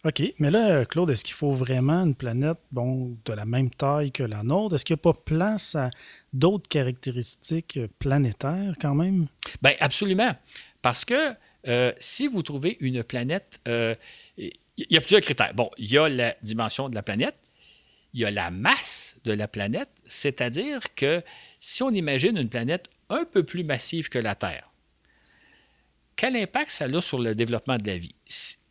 OK. Mais là, Claude, est-ce qu'il faut vraiment une planète bon, de la même taille que la nôtre? Est-ce qu'il n'y a pas place à d'autres caractéristiques euh, planétaires quand même? Bien, absolument. Parce que euh, si vous trouvez une planète, euh, il y a plusieurs critères. Bon, il y a la dimension de la planète, il y a la masse de la planète, c'est-à-dire que si on imagine une planète un peu plus massive que la Terre, quel impact ça a sur le développement de la vie?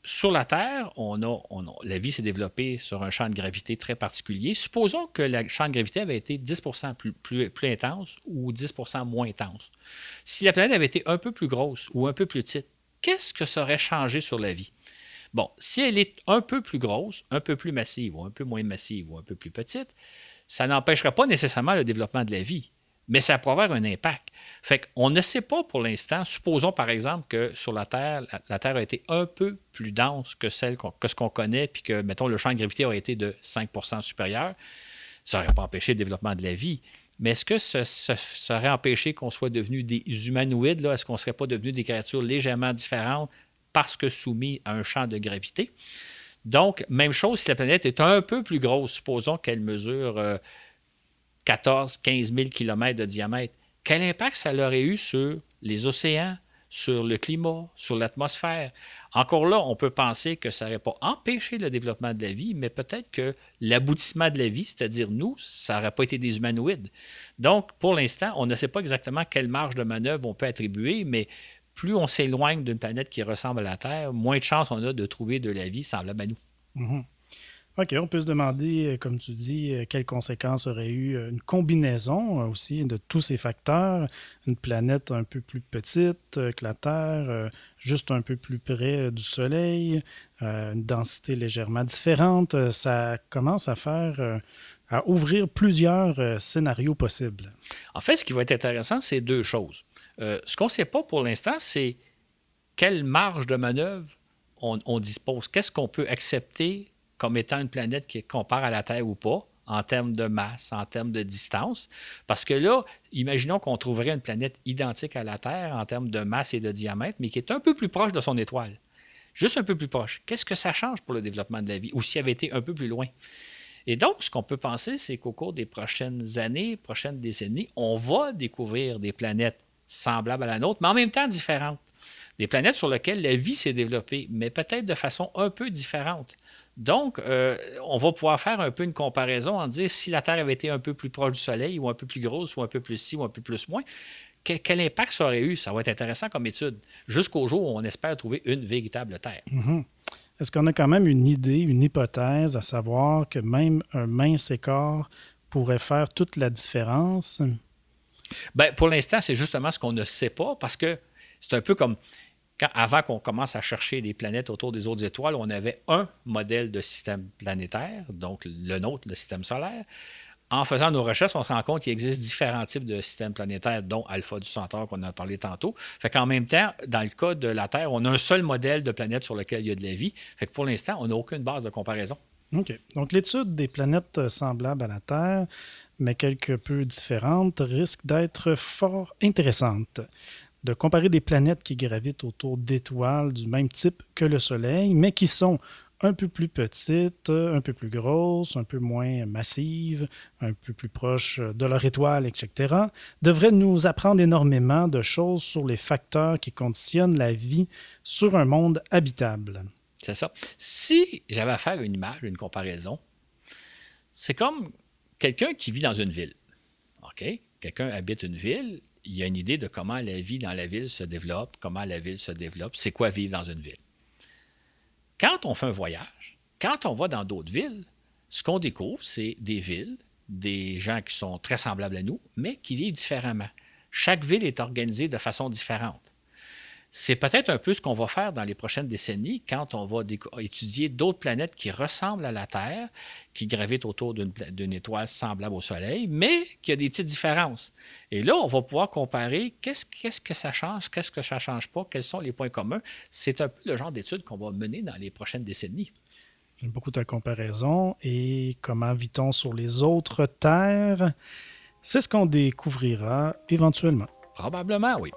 sur la Terre, on a, la vie s'est développée sur un champ de gravité très particulier. Supposons que le champ de gravité avait été 10 plus, plus, intense ou 10 moins intense. Si la planète avait été un peu plus grosse ou un peu plus petite, qu'est-ce que ça aurait changé sur la vie? Bon, si elle est un peu plus grosse, un peu plus massive ou un peu moins massive ou un peu plus petite, ça n'empêchera pas nécessairement le développement de la vie mais ça pourrait avoir un impact. Fait qu'on ne sait pas pour l'instant, supposons par exemple que sur la Terre, la, Terre a été un peu plus dense que celle que ce qu'on connaît, puis que, mettons, le champ de gravité aurait été de 5 supérieur, ça n'aurait pas empêché le développement de la vie. Mais est-ce que ça, aurait empêché qu'on soit devenu des humanoïdes? Est-ce qu'on ne serait pas devenu des créatures légèrement différentes parce que soumis à un champ de gravité? Donc, même chose si la planète est un peu plus grosse, supposons qu'elle mesure... Euh, 14, 15 000 km de diamètre, quel impact ça aurait eu sur les océans, sur le climat, sur l'atmosphère? Encore là, on peut penser que ça n'aurait pas empêché le développement de la vie, mais peut-être que l'aboutissement de la vie, c'est-à-dire nous, ça n'aurait pas été des humanoïdes. Donc, pour l'instant, on ne sait pas exactement quelle marge de manœuvre on peut attribuer, mais plus on s'éloigne d'une planète qui ressemble à la Terre, moins de chances on a de trouver de la vie semblable à nous. Mm-hmm. OK, on peut se demander, euh, comme tu dis, euh, quelles conséquences aurait eu euh, une combinaison aussi de tous ces facteurs, une planète un peu plus petite que la Terre, juste un peu plus près du Soleil, une densité légèrement différente, ça commence à faire, à ouvrir plusieurs scénarios possibles. En fait, ce qui va être intéressant, c'est deux choses. ce qu'on ne sait pas pour l'instant, c'est quelle marge de manœuvre on dispose, qu'est-ce qu'on peut accepter comme étant une planète qui compare à la Terre ou pas en termes de masse, en termes de distance. Parce que là, imaginons qu'on trouverait une planète identique à la Terre en termes de masse et de diamètre, mais qui est un peu plus proche de son étoile. Juste un peu plus proche. Qu'est-ce que ça change pour le développement de la vie? Ou s'il avait été un peu plus loin? Et donc, ce qu'on peut penser, c'est qu'au cours des prochaines années, prochaines décennies, on va découvrir des planètes semblables à la nôtre, mais en même temps différentes. Des planètes sur lesquelles la vie s'est développée, mais peut-être de façon un peu différente. Donc, euh, on va pouvoir faire un peu une comparaison en disant si la Terre avait été un peu plus proche du Soleil, ou un peu plus grosse, ou un peu plus ci, ou un peu plus moins, quel, impact ça aurait eu? Ça va être intéressant comme étude, jusqu'au jour où on espère trouver une véritable Terre. Mhm. Est-ce qu'on a quand même une idée, une hypothèse à savoir que même un mince écart pourrait faire toute la différence? Ben, pour l'instant, c'est justement ce qu'on ne sait pas parce que c'est un peu comme avant qu'on commence à chercher les planètes autour des autres étoiles, on avait un modèle de système planétaire, donc le nôtre, le système solaire. En faisant nos recherches, on se rend compte qu'il existe différents types de systèmes planétaires, dont Alpha du Centaure qu'on a parlé tantôt. Fait qu'en même temps, dans le cas de la Terre, on a un seul modèle de planète sur lequel il y a de la vie. Fait pour l'instant, on n'a aucune base de comparaison. OK. Donc, l'étude des planètes semblables à la Terre, mais quelque peu différentes, risque d'être fort intéressante de comparer des planètes qui gravitent autour d'étoiles du même type que le Soleil, mais qui sont un peu plus petites, un peu plus grosses, un peu moins massives, un peu plus proches de leur étoile, etc., devrait nous apprendre énormément de choses sur les facteurs qui conditionnent la vie sur un monde habitable. C'est ça. Si j'avais à faire une image, une comparaison, c'est comme quelqu'un qui vit dans une ville. OK? Quelqu'un habite une ville, il y a une idée de comment la vie dans la ville se développe, comment la ville se développe, c'est quoi vivre dans une ville. Quand on fait un voyage, quand on va dans d'autres villes, ce qu'on découvre, c'est des villes, des gens qui sont très semblables à nous, mais qui vivent différemment. Chaque ville est organisée de façon différente. C'est peut-être un peu ce qu'on va faire dans les prochaines décennies quand on va étudier d'autres planètes qui ressemblent à la Terre, qui gravitent autour d'une étoile semblable au Soleil, mais qui a des petites différences. Et là, on va pouvoir comparer qu'est-ce que ça change, qu'est-ce que ça ne change pas, quels sont les points communs. C'est un peu le genre d'études qu'on va mener dans les prochaines décennies. J'aime beaucoup ta comparaison. Et comment vit-on sur les autres terres? C'est ce qu'on découvrira éventuellement. Probablement, oui.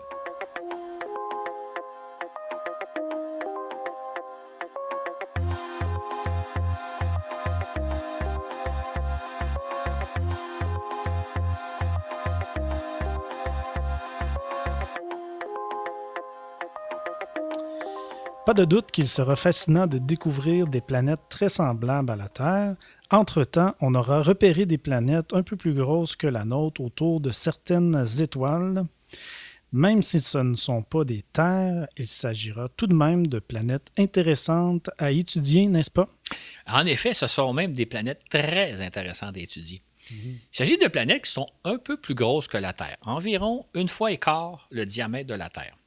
de doute qu'il sera fascinant de découvrir des planètes très semblables à la Terre. Entre-temps, on aura repéré des planètes un peu plus grosses que la nôtre autour de certaines étoiles. Même si ce ne sont pas des terres, il s'agira tout de même de planètes intéressantes à étudier, n'est-ce pas? En effet, ce sont même des planètes très intéressantes à étudier. Mhm. Il s'agit de planètes qui sont un peu plus grosses que la Terre, environ une fois et quart le diamètre de la Terre.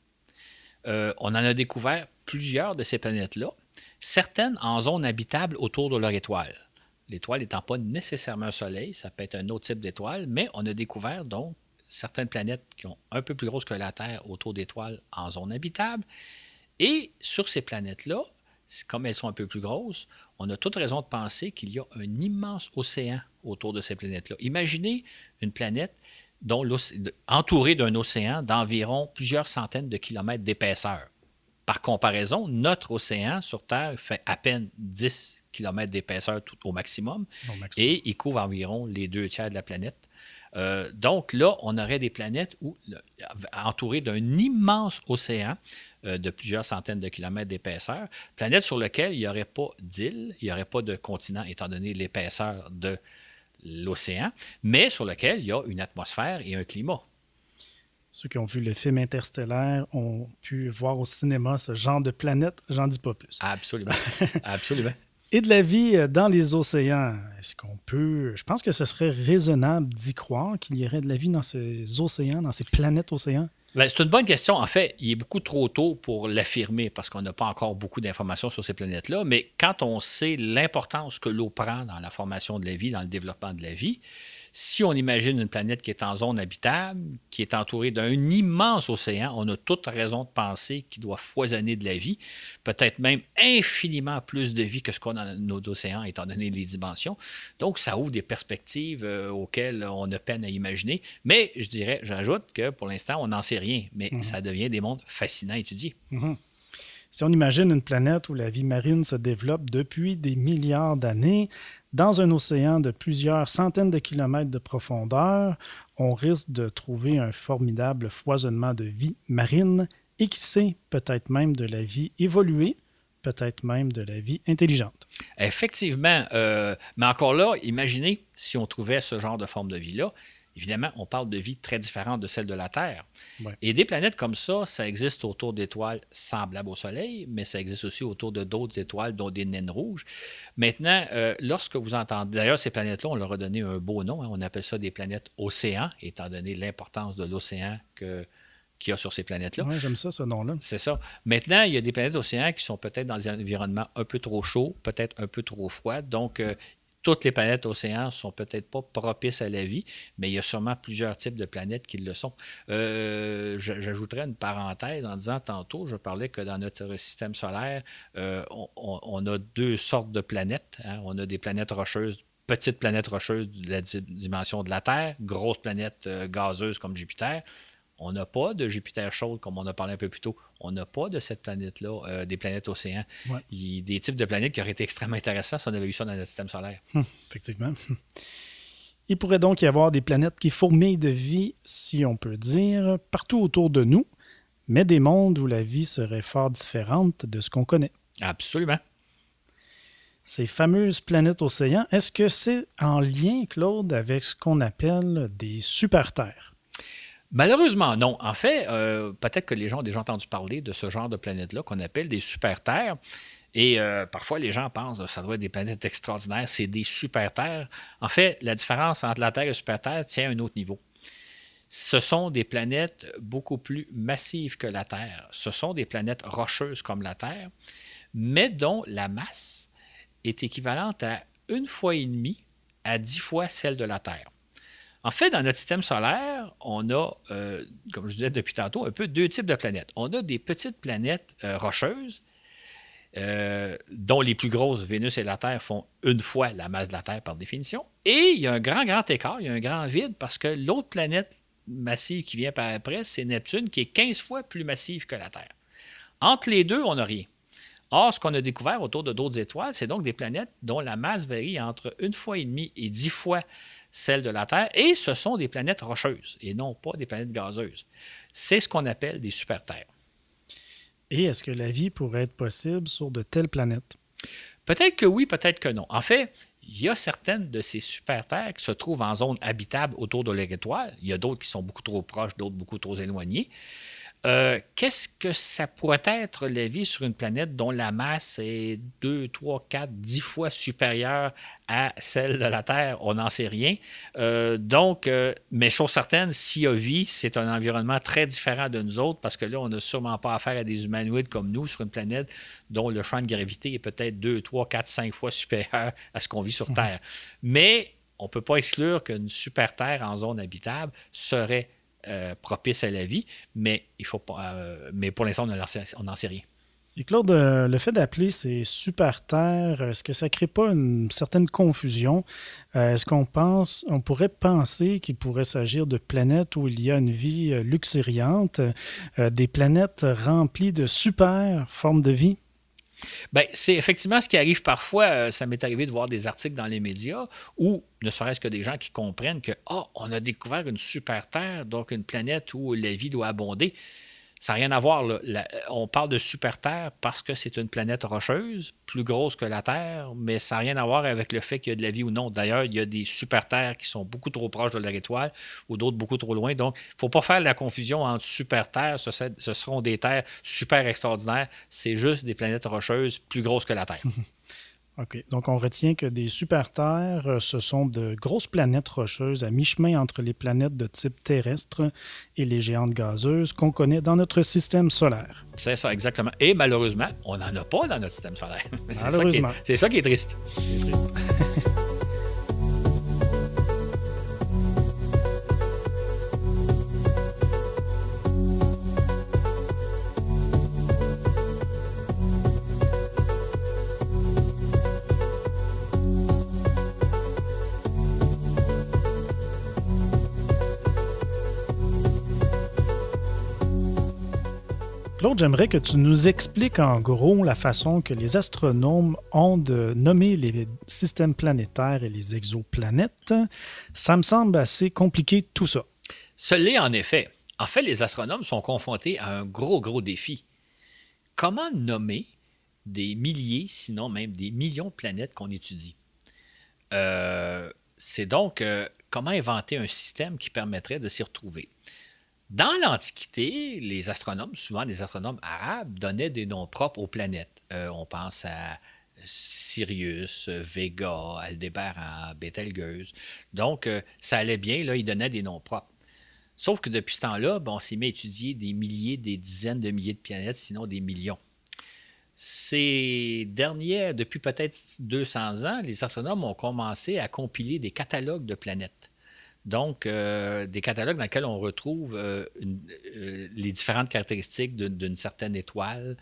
Euh, on en a découvert plusieurs de ces planètes-là, certaines en zone habitable autour de leur étoile. L'étoile n'étant pas nécessairement un soleil, ça peut être un autre type d'étoile, mais on a découvert donc certaines planètes qui ont un peu plus grosses que la Terre autour d'étoiles en zone habitable. Et sur ces planètes-là, comme elles sont un peu plus grosses, on a toute raison de penser qu'il y a un immense océan autour de ces planètes-là. Imaginez une planète entourée d'un océan d'environ plusieurs centaines de kilomètres d'épaisseur. Par comparaison, notre océan sur Terre fait à peine 10 km d'épaisseur au maximum, et il couvre environ les deux tiers de la planète. Euh, donc là, on aurait des planètes entourées d'un immense océan euh, de plusieurs centaines de kilomètres d'épaisseur, planète sur laquelle il n'y aurait pas d'île, il n'y aurait pas de continent, étant donné l'épaisseur de l'océan, mais sur lequel il y a une atmosphère et un climat. Ceux qui ont vu le film Interstellaire ont pu voir au cinéma ce genre de planète, j'en dis pas plus. Absolument. Absolument. Et de la vie euh, dans les océans, est-ce qu'on peut. Je pense que ce serait raisonnable d'y croire qu'il y aurait de la vie dans ces océans, dans ces planètes océans? Ben, c'est une bonne question. En fait, il est beaucoup trop tôt pour l'affirmer parce qu'on n'a pas encore beaucoup d'informations sur ces planètes-là. Mais quand on sait l'importance que l'eau prend dans la formation de la vie, dans le développement de la vie, si on imagine une planète qui est en zone habitable, qui est entourée d'un immense océan, on a toute raison de penser qu'il doit foisonner de la vie, peut-être même infiniment plus de vie que ce qu'on a dans nos océans, étant donné les dimensions. Donc, ça ouvre des perspectives euh, auxquelles on a peine à imaginer. Mais je dirais, j'ajoute que pour l'instant, on n'en sait rien, mais mhm. ça devient des mondes fascinants à étudier. Mhm. Si on imagine une planète où la vie marine se développe depuis des milliards d'années, dans un océan de plusieurs centaines de kilomètres de profondeur, on risque de trouver un formidable foisonnement de vie marine et qui sait, peut-être même de la vie évoluée, peut-être même de la vie intelligente. Effectivement, euh, mais encore là, imaginez si on trouvait ce genre de forme de vie-là, Évidemment, on parle de vie très différente de celle de la Terre. Et des planètes comme ça, ça existe autour d'étoiles semblables au Soleil, mais ça existe aussi autour de d'autres étoiles, dont des naines rouges. Maintenant, euh, lorsque vous entendez, d'ailleurs, ces planètes-là, on leur a donné un beau nom, hein, on appelle ça des planètes océans, étant donné l'importance de l'océan que qu'il y a sur ces planètes-là. Oui, j'aime ça, ce nom-là. C'est ça. Maintenant, il y a des planètes océans qui sont peut-être dans un environnement un peu trop chaud, peut-être un peu trop froid, Donc, euh, toutes les planètes océans sont peut-être pas propices à la vie, mais il y a sûrement plusieurs types de planètes qui le sont. Euh, j'ajouterai J'ajouterais une parenthèse en disant tantôt, je parlais que dans notre système solaire, euh, on, a deux sortes de planètes. Hein. On a des planètes rocheuses petites planètes rocheuses de la dimension de la Terre, grosses planètes euh, gazeuses comme Jupiter, on n'a pas de Jupiter chaude, comme on a parlé un peu plus tôt. On n'a pas de cette planète-là, euh, des planètes océans. des types de planètes qui auraient été extrêmement intéressants si on avait eu ça dans notre système solaire. Hum, effectivement. Il pourrait donc y avoir des planètes qui fourmillent de vie, si on peut dire, partout autour de nous, mais des mondes où la vie serait fort différente de ce qu'on connaît. Absolument. Ces fameuses planètes océans, est-ce que c'est en lien, Claude, avec ce qu'on appelle des super-terres? Malheureusement, non. En fait, euh, peut-être que les gens ont déjà entendu parler de ce genre de planète-là qu'on appelle des super-terres. Et euh, parfois, les gens pensent que ah, ça doit être des planètes extraordinaires, c'est des super-terres. En fait, la différence entre la Terre et la super-terre tient à un autre niveau. Ce sont des planètes beaucoup plus massives que la Terre. Ce sont des planètes rocheuses comme la Terre, mais dont la masse est équivalente à une fois et demie à dix fois celle de la Terre. En fait, dans notre système solaire, on a, euh, comme je disais depuis tantôt, un peu deux types de planètes. On a des petites planètes euh, rocheuses, euh, dont les plus grosses, Vénus et la Terre, font une fois la masse de la Terre par définition. Et il y a un grand, grand écart, il y a un grand vide, parce que l'autre planète massive qui vient par après, c'est Neptune, qui est 15 fois plus massive que la Terre. Entre les deux, on n'a rien. Or, ce qu'on a découvert autour de d'autres étoiles, c'est donc des planètes dont la masse varie entre une fois et demi et dix fois celle de la Terre, et ce sont des planètes rocheuses et non pas des planètes gazeuses. C'est ce qu'on appelle des super-terres. Et est-ce que la vie pourrait être possible sur de telles planètes? Peut-être que oui, peut-être que non. En fait, il y a certaines de ces super-terres qui se trouvent en zone habitable autour de leur étoile. Il y a d'autres qui sont beaucoup trop proches, d'autres beaucoup trop éloignées. Euh, qu'est-ce que ça pourrait être la vie sur une planète dont la masse est 2, 3, 4, 10 fois supérieure à celle de la Terre? On n'en sait rien. Euh, donc, euh, mais chose certaine, s'il y a vie, c'est un environnement très différent de nous autres parce que là, on n'a sûrement pas affaire à des humanoïdes comme nous sur une planète dont le champ de gravité est peut-être 2, 3, 4, 5 fois supérieur à ce qu'on vit sur mmh. Terre. Mais on ne peut pas exclure qu'une super Terre en zone habitable serait euh, propice à la vie, mais il faut pas, euh, mais pour l'instant, on n'en sait rien. Et Claude, euh, le fait d'appeler ces super-terres, est-ce que ça ne crée pas une certaine confusion? est-ce qu'on pense, on pourrait penser qu'il pourrait s'agir de planètes où il y a une vie luxuriante, des planètes remplies de super formes de vie? Bien, c'est effectivement ce qui arrive parfois. Euh, ça m'est arrivé de voir des articles dans les médias où ne serait-ce que des gens qui comprennent que, oh, on a découvert une super Terre, donc une planète où la vie doit abonder. Ça n'a rien à voir. Euh, on parle de super Terre parce que c'est une planète rocheuse, plus grosse que la Terre, mais ça n'a rien à voir avec le fait qu'il y a de la vie ou non. D'ailleurs, il y a des super Terres qui sont beaucoup trop proches de leur étoile ou d'autres beaucoup trop loin. Donc, il ne faut pas faire la confusion entre super Terre, ce, ce seront des Terres super extraordinaires. C'est juste des planètes rocheuses plus grosses que la Terre. OK. Donc, on retient que des super-terres, euh, ce sont de grosses planètes rocheuses à mi-chemin entre les planètes de type terrestre et les géantes gazeuses qu'on connaît dans notre système solaire. C'est ça, exactement. Et malheureusement, on n'en a pas dans notre système solaire. C'est Ça qui est, c'est ça qui est triste. L'autre, j'aimerais que tu nous expliques en gros la façon que les astronomes ont de nommer les systèmes planétaires et les exoplanètes. Ça me semble assez compliqué tout ça. Ce l'est en effet. En fait, les astronomes sont confrontés à un gros, gros défi. Comment nommer des milliers, sinon même des millions de planètes qu'on étudie? Euh, c'est donc euh, comment inventer un système qui permettrait de s'y retrouver. Dans l'Antiquité, les astronomes, souvent des astronomes arabes, donnaient des noms propres aux planètes. Euh, on pense à Sirius, Vega, Aldébaran, Betelgeuse. Donc, euh, ça allait bien, là, ils donnaient des noms propres. Sauf que depuis ce temps-là, ben, on s'est mis à étudier des milliers, des dizaines de milliers de planètes, sinon des millions. Ces derniers, depuis peut-être 200 ans, les astronomes ont commencé à compiler des catalogues de planètes. Donc, euh, des catalogues dans lesquels on retrouve euh, euh, les différentes caractéristiques d'une certaine étoile.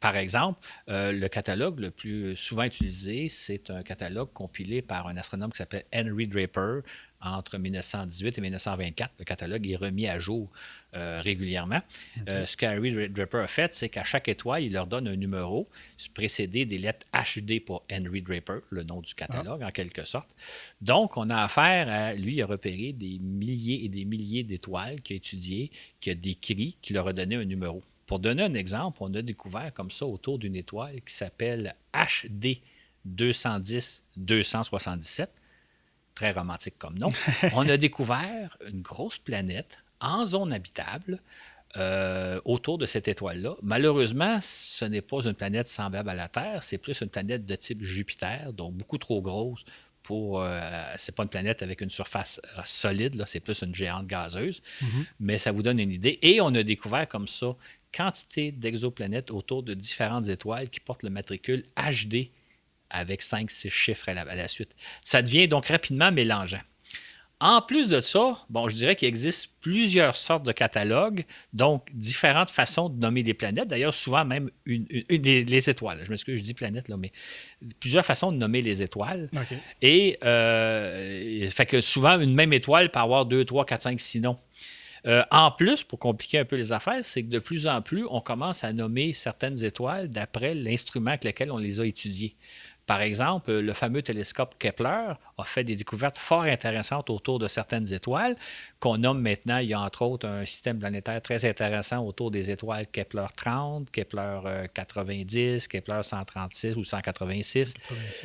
par exemple, le catalogue le plus souvent utilisé, c'est un catalogue compilé par un astronome qui s'appelle Henry Draper, entre 1918 et 1924. Le catalogue est remis à jour euh, régulièrement. Euh, ce qu'Henry Draper a fait, c'est qu'à chaque étoile, il leur donne un numéro précédé des lettres HD pour Henry Draper, le nom du catalogue ah. en quelque sorte. Donc, on a affaire à lui, a repéré des milliers et des milliers d'étoiles qu'il a étudiées, qu'il a décrit, qu'il leur a donné un numéro. Pour donner un exemple, on a découvert comme ça autour d'une étoile qui s'appelle HD 210 277 très romantique comme nom, on a découvert une grosse planète en zone habitable euh, autour de cette étoile-là. Malheureusement, ce n'est pas une planète semblable à la Terre, c'est plus une planète de type Jupiter, donc beaucoup trop grosse pour. Euh, c'est pas une planète avec une surface euh, solide, c'est plus une géante gazeuse, mhm. mais ça vous donne une idée. Et on a découvert comme ça quantité d'exoplanètes autour de différentes étoiles qui portent le matricule HD avec cinq, six chiffres à la, suite. Ça devient donc rapidement mélangeant. En plus de ça, bon, je dirais qu'il existe plusieurs sortes de catalogues, donc différentes façons de nommer des planètes. D'ailleurs, souvent même une, les, étoiles. Je m'excuse, je dis planète là, mais plusieurs façons de nommer les étoiles. Et euh, fait que souvent une même étoile peut avoir deux, trois, quatre, cinq, six noms. Euh, en plus, pour compliquer un peu les affaires, c'est que de plus en plus, on commence à nommer certaines étoiles d'après l'instrument avec lequel on les a étudiées. Par exemple, le fameux télescope Kepler a fait des découvertes fort intéressantes autour de certaines étoiles qu'on nomme maintenant. Il y a entre autres un système planétaire très intéressant autour des étoiles Kepler 30, Kepler 90, euh, Kepler 136 ou 186.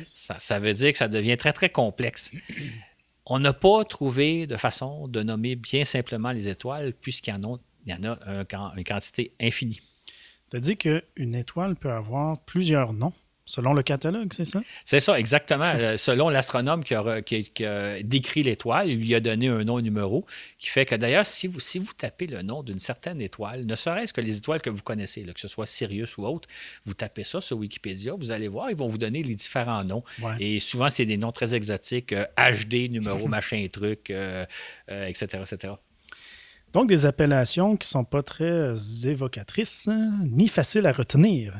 Ça, ça veut dire que ça devient très, très complexe. On n'a pas trouvé de façon de nommer bien simplement les étoiles puisqu'il y en a, une quantité infinie. Tu as dit qu'une étoile peut avoir plusieurs noms. Selon le catalogue, c'est ça? C'est ça, exactement. Euh, selon l'astronome qui, a, décrit l'étoile, il lui a donné un nom, numéro, qui fait que d'ailleurs, si vous, si vous tapez le nom d'une certaine étoile, ne serait-ce que les étoiles que vous connaissez, que ce soit Sirius ou autre, vous tapez ça sur Wikipédia, vous allez voir, ils vont vous donner les différents noms. Et souvent, c'est des noms très exotiques, HD, euh, numéro, machin, truc, etc., euh, etc. Donc, des appellations qui ne sont pas très évocatrices, hein, ni faciles à retenir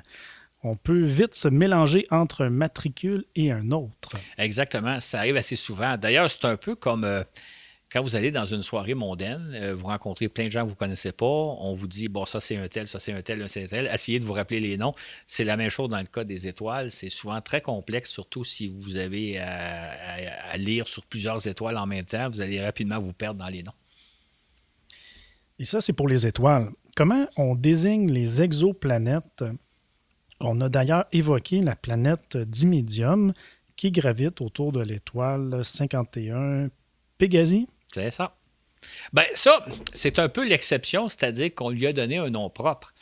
on peut vite se mélanger entre un matricule et un autre. Exactement, ça arrive assez souvent. D'ailleurs, c'est un peu comme euh, quand vous allez dans une soirée mondaine, euh, vous rencontrez plein de gens que vous ne connaissez pas, on vous dit, bon, ça c'est un tel, ça c'est un tel, c'est un tel, essayez de vous rappeler les noms. C'est la même chose dans le cas des étoiles, c'est souvent très complexe, surtout si vous avez à lire sur plusieurs étoiles en même temps, vous allez rapidement vous perdre dans les noms. Et ça, c'est pour les étoiles. Comment on désigne les exoplanètes on a d'ailleurs évoqué la planète Dimidium qui gravite autour de l'étoile 51 Pégasi. C'est ça. Ben ça, c'est un peu l'exception, c'est-à-dire qu'on lui a donné un nom propre.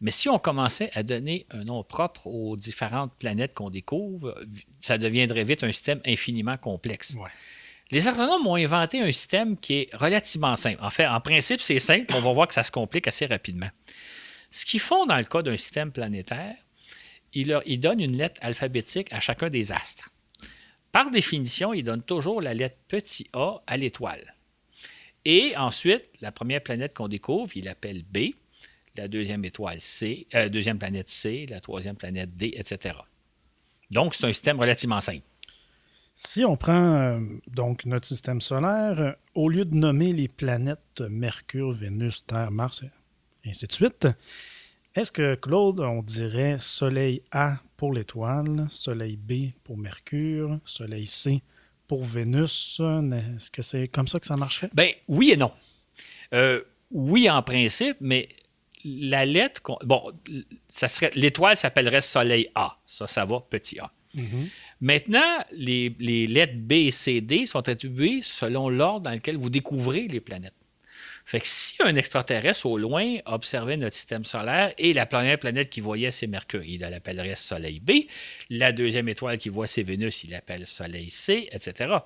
Mais si on commençait à donner un nom propre aux différentes planètes qu'on découvre, ça deviendrait vite un système infiniment complexe. Les astronomes ont inventé un système qui est relativement simple. En fait, en principe, c'est simple, on va voir que ça se complique assez rapidement. Ce qu'ils font dans le cas d'un système planétaire, il, leur, donne une lettre alphabétique à chacun des astres. Par définition, il donne toujours la lettre petit a à l'étoile. Et ensuite, la première planète qu'on découvre, il l'appelle B, la deuxième étoile C, euh, deuxième planète C, la troisième planète D, etc. Donc, c'est un système relativement simple. Si on prend euh, donc notre système solaire, euh, au lieu de nommer les planètes Mercure, Vénus, Terre, Mars, et ainsi de suite, est-ce que Claude, on dirait Soleil A pour l'étoile, Soleil B pour Mercure, Soleil C pour Vénus? Est-ce que c'est comme ça que ça marcherait? Ben oui et non. Euh, oui, en principe, mais la lettre. Bon, ça serait l'étoile s'appellerait Soleil A. Ça, ça va, petit A. Mm-hmm. Maintenant, les, les lettres B et C, D sont attribuées selon l'ordre dans lequel vous découvrez les planètes. Fait que si un extraterrestre au loin observait notre système solaire et la première planète qu'il voyait, c'est Mercure, il l'appellerait Soleil B. La deuxième étoile qu'il voit, c'est Vénus, il l'appelle Soleil C, etc.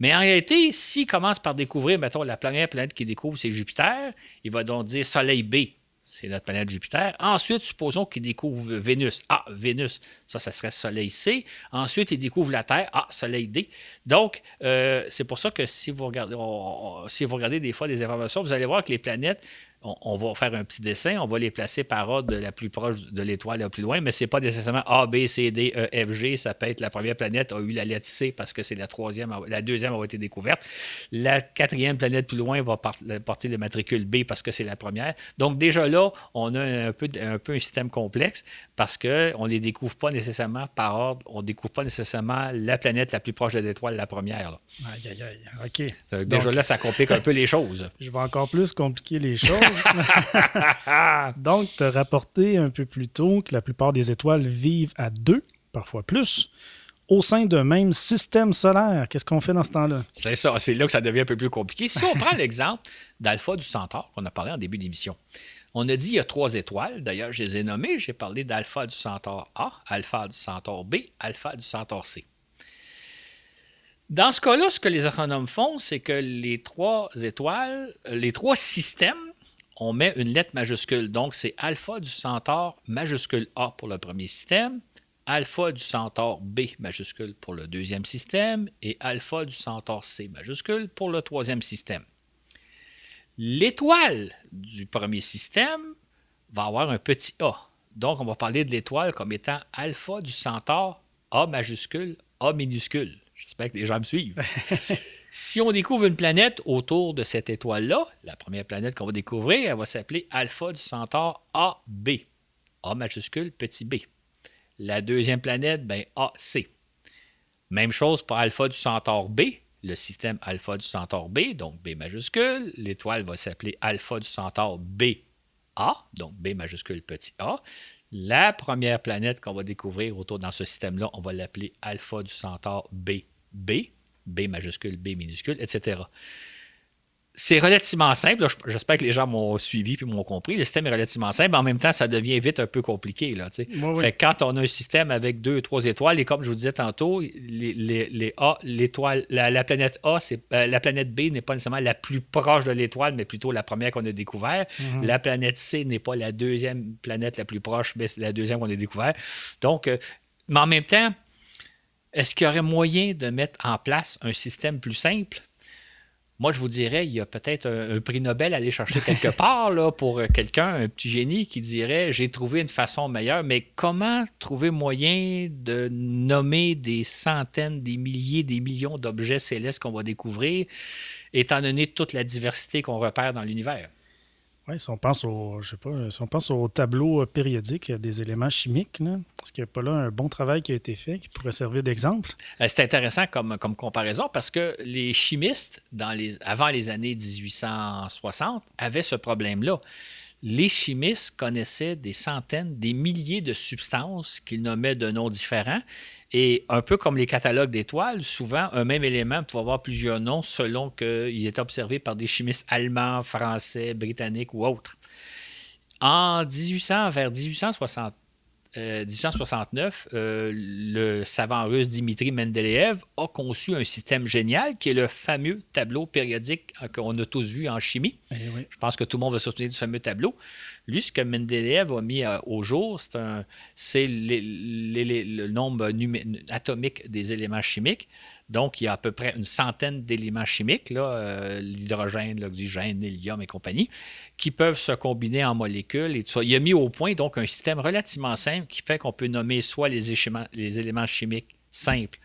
Mais en réalité, s'il commence par découvrir, mettons, la première planète qu'il découvre, c'est Jupiter, il va donc dire Soleil B c'est notre planète Jupiter. Ensuite, supposons qu'il découvre Vénus. Ah, Vénus, ça, ça serait Soleil C. Ensuite, il découvre la Terre. Ah, Soleil D. Donc, euh, c'est pour ça que si vous, regardez, si vous regardez des fois des informations, vous allez voir que les planètes on, va faire un petit dessin, on va les placer par ordre de la plus proche de l'étoile la plus loin, mais ce n'est pas nécessairement A, B, C, D, E, F, G. Ça peut être la première planète a eu la lettre C parce que c'est la troisième, la deuxième a été découverte. La quatrième planète plus loin va porter le matricule B parce que c'est la première. Donc déjà là, on a un peu un, peu un système complexe parce qu'on ne les découvre pas nécessairement par ordre, on ne découvre pas nécessairement la planète la plus proche de l'étoile la première. Aïe, aïe, aïe. OK. déjà là, ça complique un peu les choses. Je vais encore plus compliquer les choses. Donc, tu as rapporté un peu plus tôt que la plupart des étoiles vivent à deux, parfois plus, au sein d'un même système solaire. Qu'est-ce qu'on fait dans ce temps-là? C'est ça, c'est là que ça devient un peu plus compliqué. Si on prend l'exemple d'Alpha du Centaure, qu'on a parlé en début d'émission, on a dit il y a trois étoiles. D'ailleurs, je les ai nommées. J'ai parlé d'Alpha du Centaure A, Alpha du Centaure B, Alpha du Centaure C. Dans ce cas-là, ce que les astronomes font, c'est que les trois étoiles, les trois systèmes on met une lettre majuscule. Donc, c'est alpha du centaure majuscule A pour le premier système, alpha du centaure B majuscule pour le deuxième système et alpha du centaure C majuscule pour le troisième système. L'étoile du premier système va avoir un petit a. Donc, on va parler de l'étoile comme étant alpha du centaure A majuscule A minuscule. J'espère que les gens me suivent. Si on découvre une planète autour de cette étoile-là, la première planète qu'on va découvrir, elle va s'appeler Alpha du Centaure AB. A majuscule, petit b. La deuxième planète, ben AC. Même chose pour Alpha du Centaure B, le système Alpha du Centaure B, donc B majuscule. L'étoile va s'appeler Alpha du Centaure BA, donc B majuscule petit a. La première planète qu'on va découvrir autour dans ce système-là, on va l'appeler Alpha du Centaure BB. B majuscule, B minuscule, etc. C'est relativement simple. J'espère que les gens m'ont suivi puis m'ont compris. Le système est relativement simple. en même temps, ça devient vite un peu compliqué. quand on a un système avec deux, ou trois étoiles, et comme je vous disais tantôt, les, A, l'étoile, la, planète A, euh, la planète B n'est pas nécessairement la plus proche de l'étoile, mais plutôt la première qu'on a découverte. Mm-hmm. La planète C n'est pas la deuxième planète la plus proche, mais c'est la deuxième qu'on a découverte. Donc, euh, mais en même temps, est-ce qu'il y aurait moyen de mettre en place un système plus simple? Moi, je vous dirais, il y a peut-être un, prix Nobel à aller chercher quelque part là, pour euh, quelqu'un, un petit génie qui dirait j'ai trouvé une façon meilleure, mais comment trouver moyen de nommer des centaines, des milliers, des millions d'objets célestes qu'on va découvrir, étant donné toute la diversité qu'on repère dans l'univers? Oui, si on pense au, je sais pas, pense au tableau euh, périodique euh, des éléments chimiques, est-ce qu'il n'y a pas là un bon travail qui a été fait qui pourrait servir d'exemple? Euh, c'est intéressant comme, comme comparaison parce que les chimistes, avant les années 1860, avaient ce problème-là les chimistes connaissaient des centaines, des milliers de substances qu'ils nommaient de noms différents. Et un peu comme les catalogues d'étoiles, souvent un même élément peut avoir plusieurs noms selon qu'il est observé par des chimistes allemands, français, britanniques ou autres. En 1800, vers 1860, 1869, euh, euh, le savant russe Dimitri Mendeleev a conçu un système génial qui est le fameux tableau périodique euh, qu'on a tous vu en chimie. Eh Je pense que tout le monde va se souvenir du fameux tableau. Lui, ce que Mendeleev a mis au jour, c'est le nombre atomique des éléments chimiques. Donc, il y a à peu près une centaine d'éléments chimiques, euh, l'hydrogène, l'oxygène, l'hélium et compagnie, qui peuvent se combiner en molécules et tout ça. Il a mis au point donc un système relativement simple qui fait qu'on peut nommer soit les éléments chimiques simples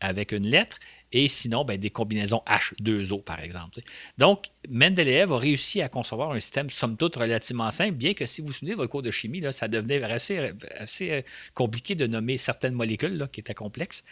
avec une lettre et sinon ben, des combinaisons H2O, par exemple. Donc, Mendeleev a réussi à concevoir un système, somme toute, relativement simple, bien que si vous vous souvenez de votre cours de chimie, là, ça devenait assez, assez euh, compliqué de nommer certaines molécules qui étaient complexes.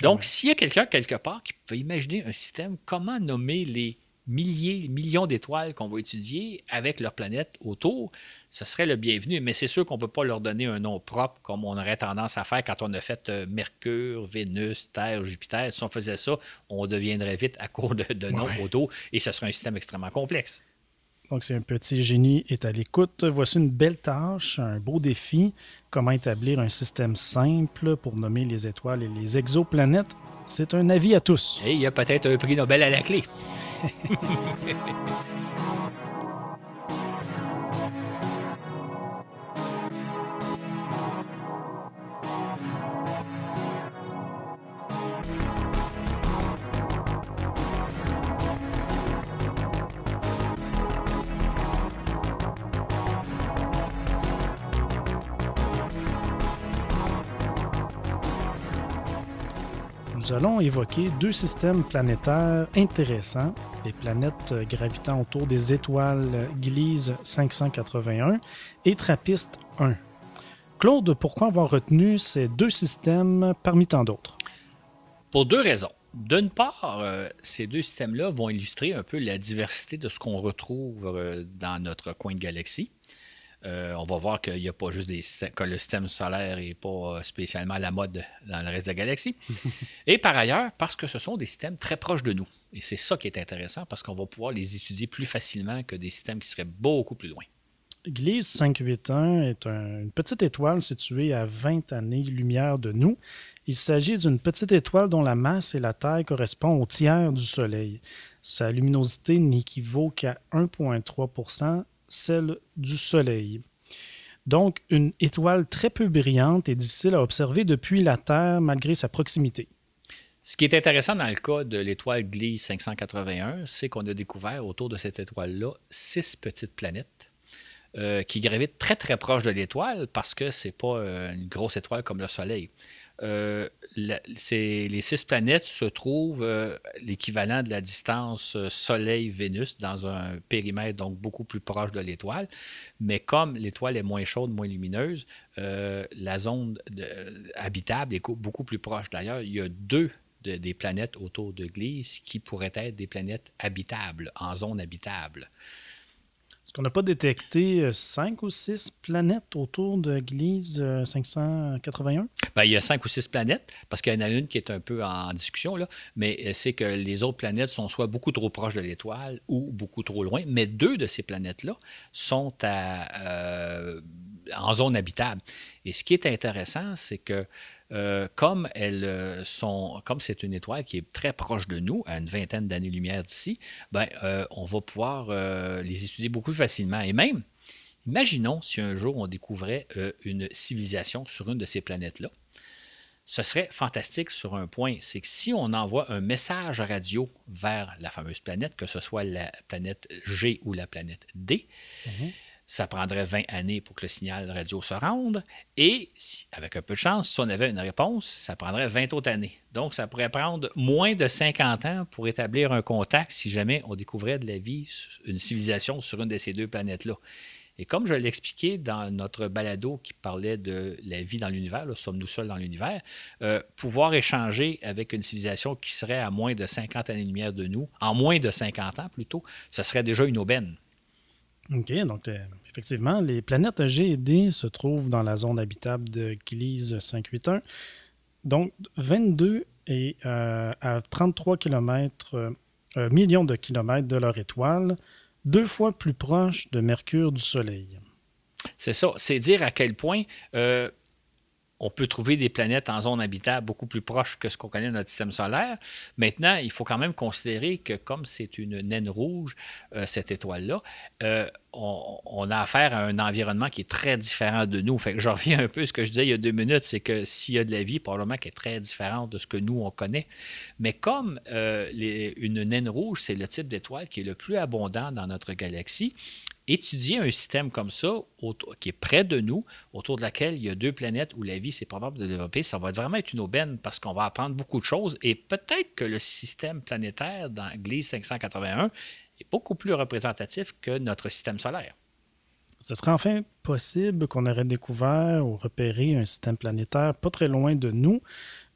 Donc, s'il y a quelqu'un quelque part qui peut imaginer un système, comment nommer les milliers, millions d'étoiles qu'on va étudier avec leur planète autour, ce serait le bienvenu. Mais c'est sûr qu'on ne peut pas leur donner un nom propre comme on aurait tendance à faire quand on a fait euh, Mercure, Vénus, Terre, Jupiter. Si on faisait ça, on deviendrait vite à court de, noms autour et ce serait un système extrêmement complexe. Donc, si un petit génie est à l'écoute, voici une belle tâche, un beau défi. Comment établir un système simple pour nommer les étoiles et les exoplanètes? C'est un avis à tous. il y a peut-être un prix Nobel à la clé. フフフフ。nous allons évoquer deux systèmes planétaires intéressants, les planètes gravitant autour des étoiles Gliese 581 et Trappist 1. Claude, pourquoi avoir retenu ces deux systèmes parmi tant d'autres? Pour deux raisons. D'une part, euh, ces deux systèmes-là vont illustrer un peu la diversité de ce qu'on retrouve euh, dans notre coin de galaxie. Euh, on va voir qu'il n'y a pas juste des que le système solaire n'est pas euh, spécialement à la mode dans le reste de la galaxie. et par ailleurs, parce que ce sont des systèmes très proches de nous. Et c'est ça qui est intéressant parce qu'on va pouvoir les étudier plus facilement que des systèmes qui seraient beaucoup plus loin. Gliese 581 est une petite étoile située à 20 années-lumière de nous. Il s'agit d'une petite étoile dont la masse et la taille correspondent au tiers du Soleil. Sa luminosité n'équivaut qu'à 1,3 celle du Soleil. Donc, une étoile très peu brillante et difficile à observer depuis la Terre malgré sa proximité. Ce qui est intéressant dans le cas de l'étoile Gliese 581, c'est qu'on a découvert autour de cette étoile-là six petites planètes euh, qui gravitent très très proche de l'étoile parce que ce n'est pas euh, une grosse étoile comme le Soleil. Euh, les six planètes se trouvent euh, l'équivalent de la distance euh, Soleil-Vénus dans un périmètre donc beaucoup plus proche de l'étoile. Mais comme l'étoile est moins chaude, moins lumineuse, la zone habitable est beaucoup plus proche. D'ailleurs, il y a deux des planètes autour de Gliese qui pourraient être des planètes habitables, en zone habitable qu'on n'a pas détecté euh, cinq ou six planètes autour de Gliese 581? Euh, Bien, il y a cinq ou six planètes, parce qu'il y en a une qui est un peu en discussion, là, mais euh, c'est que les autres planètes sont soit beaucoup trop proches de l'étoile ou beaucoup trop loin, mais deux de ces planètes-là sont en zone habitable. Et ce qui est intéressant, c'est que euh, comme elles euh, sont, comme c'est une étoile qui est très proche de nous, à une vingtaine d'années-lumière d'ici, ben, euh, on va pouvoir les étudier beaucoup plus facilement. Et même, imaginons si un jour on découvrait une civilisation sur une de ces planètes-là. Ce serait fantastique sur un point, c'est que si on envoie un message radio vers la fameuse planète, que ce soit la planète G ou la planète D, mhm ça prendrait 20 années pour que le signal radio se rende. Et, avec un peu de chance, si on avait une réponse, ça prendrait 20 autres années. Donc, ça pourrait prendre moins de 50 ans pour établir un contact si jamais on découvrait de la vie, une civilisation sur une de ces deux planètes-là. Et comme je l'expliquais dans notre balado qui parlait de la vie dans l'univers, sommes-nous seuls dans l'univers, euh, pouvoir échanger avec une civilisation qui serait à moins de 50 années-lumière de nous, en moins de 50 ans plutôt, ce serait déjà une aubaine. OK, donc euh, effectivement, les planètes G et D se trouvent dans la zone habitable de Gliese 581, donc 22 et euh, à 33 km, millions de kilomètres de leur étoile, deux fois plus proche de Mercure du Soleil. C'est ça, c'est dire à quel point euh, on peut trouver des planètes en zone habitable beaucoup plus proches que ce qu'on connaît dans notre système solaire. Maintenant, il faut quand même considérer que comme c'est une naine rouge, euh, cette étoile-là, euh, on, a affaire à un environnement qui est très différent de nous. Fait que je reviens un peu à ce que je disais il y a deux minutes, c'est que s'il y a de la vie, probablement qu'elle est très différente de ce que nous, on connaît. Mais comme euh, une naine rouge, c'est le type d'étoile qui est le plus abondant dans notre galaxie, étudier un système comme ça, qui est près de nous, autour de laquelle il y a deux planètes où la vie, c'est probable de développer, ça va vraiment être une aubaine parce qu'on va apprendre beaucoup de choses et peut-être que le système planétaire dans Gliese 581 beaucoup plus représentatif que notre système solaire. Ce serait enfin possible qu'on aurait découvert ou repéré un système planétaire pas très loin de nous,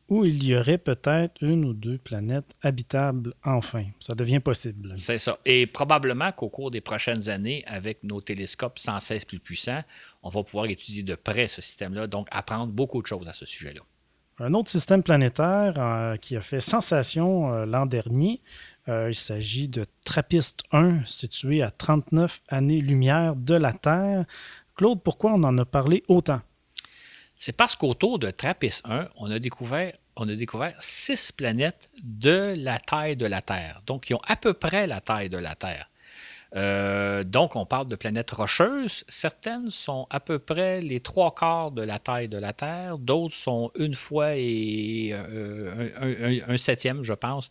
où il y aurait peut-être une ou deux planètes habitables enfin. Ça devient possible. C'est ça. Et probablement qu'au cours des prochaines années, avec nos télescopes sans cesse plus puissants, on va pouvoir étudier de près ce système-là, donc apprendre beaucoup de choses à ce sujet-là. Un autre système planétaire euh, qui a fait sensation euh, l'an dernier, euh, il s'agit de Trappiste 1, situé à 39 années-lumière de la Terre. Claude, pourquoi on en a parlé autant? C'est parce qu'autour de Trappiste 1, on a découvert on a découvert six planètes de la taille de la Terre. Donc, ils ont à peu près la taille de la Terre. Euh, donc, on parle de planètes rocheuses. Certaines sont à peu près les trois quarts de la taille de la Terre. D'autres sont une fois et euh, un, septième, je pense,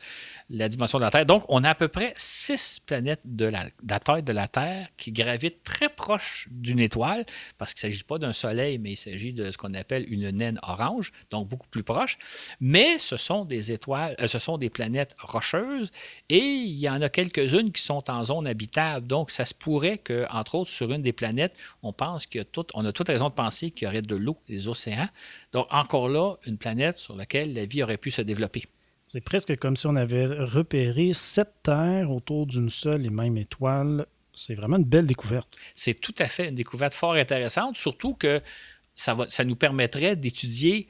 la dimension de la Terre. Donc, on a à peu près six planètes de la, taille de la Terre qui gravitent très proche d'une étoile, parce qu'il ne s'agit pas d'un soleil, mais il s'agit de ce qu'on appelle une naine orange, donc beaucoup plus proche. Mais ce sont des étoiles, euh, ce sont des planètes rocheuses, et il y en a quelques-unes qui sont en zone habitable donc, ça se pourrait que, entre autres, sur une des planètes, on pense a tout, on a toute raison de penser qu'il y aurait de l'eau, des océans. Donc, encore là, une planète sur laquelle la vie aurait pu se développer. C'est presque comme si on avait repéré sept terres autour d'une seule et même étoile. C'est vraiment une belle découverte. C'est tout à fait une découverte fort intéressante, surtout que ça, va, ça nous permettrait d'étudier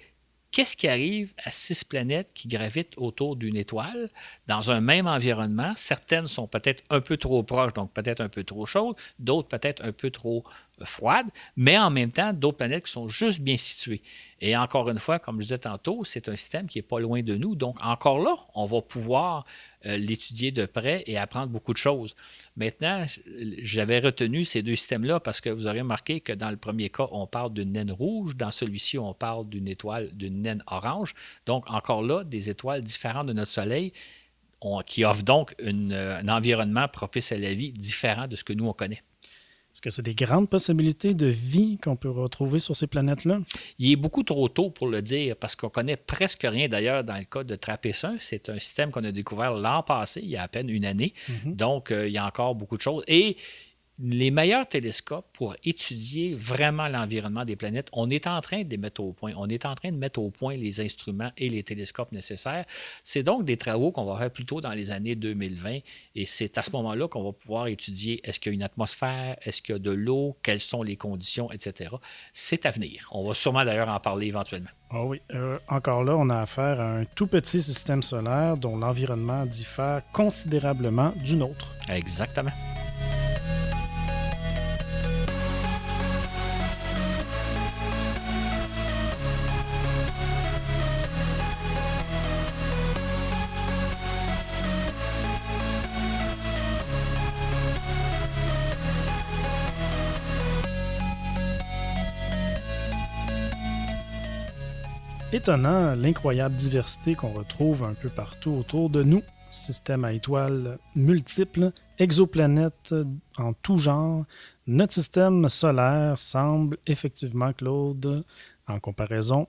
qu'est-ce qui arrive à six planètes qui gravitent autour d'une étoile dans un même environnement? Certaines sont peut-être un peu trop proches, donc peut-être un peu trop chaudes, d'autres peut-être un peu trop euh, froides, mais en même temps, d'autres planètes qui sont juste bien situées. Et encore une fois, comme je disais tantôt, c'est un système qui n'est pas loin de nous. Donc encore là, on va pouvoir euh, l'étudier de près et apprendre beaucoup de choses. Maintenant, j'avais retenu ces deux systèmes-là parce que vous aurez remarqué que dans le premier cas, on parle d'une naine rouge, dans celui-ci, on parle d'une étoile, d'une naine orange. Donc, encore là, des étoiles différentes de notre Soleil qui offrent donc euh, un environnement propice à la vie différent de ce que nous, on connaît. Est-ce que c'est des grandes possibilités de vie qu'on peut retrouver sur ces planètes-là? Il est beaucoup trop tôt pour le dire parce qu'on connaît presque rien d'ailleurs dans le cas de trappist saint C'est un système qu'on a découvert l'an passé, il y a à peine une année. Mhm. Donc, euh, il y a encore beaucoup de choses. Et les meilleurs télescopes pour étudier vraiment l'environnement des planètes, on est en train de les mettre au point. On est en train de mettre au point les instruments et les télescopes nécessaires. C'est donc des travaux qu'on va faire plutôt dans les années 2020 et c'est à ce moment-là qu'on va pouvoir étudier est-ce qu'il y a une atmosphère, est-ce qu'il y a de l'eau, quelles sont les conditions, etc. C'est à venir. On va sûrement d'ailleurs en parler éventuellement. Ah oui, euh, encore là, on a affaire à un tout petit système solaire dont l'environnement diffère considérablement du nôtre. Exactement. étonnant l'incroyable diversité qu'on retrouve un peu partout autour de nous. Systèmes à étoiles multiples, exoplanètes en tout genre, notre système solaire semble effectivement, Claude, en comparaison,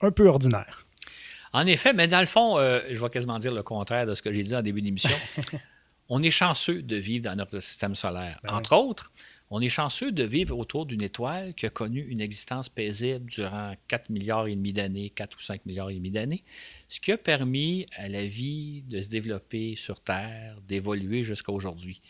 un peu ordinaire. En effet, mais dans le fond, euh, je vais quasiment dire le contraire de ce que j'ai dit en début d'émission. On est chanceux de vivre dans notre système solaire. Ben Entre autres, on est chanceux de vivre autour d'une étoile qui a connu une existence paisible durant 4 milliards et demi d'années, 4 ou 5 milliards et demi d'années, ce qui a permis à la vie de se développer sur Terre, d'évoluer jusqu'à aujourd'hui.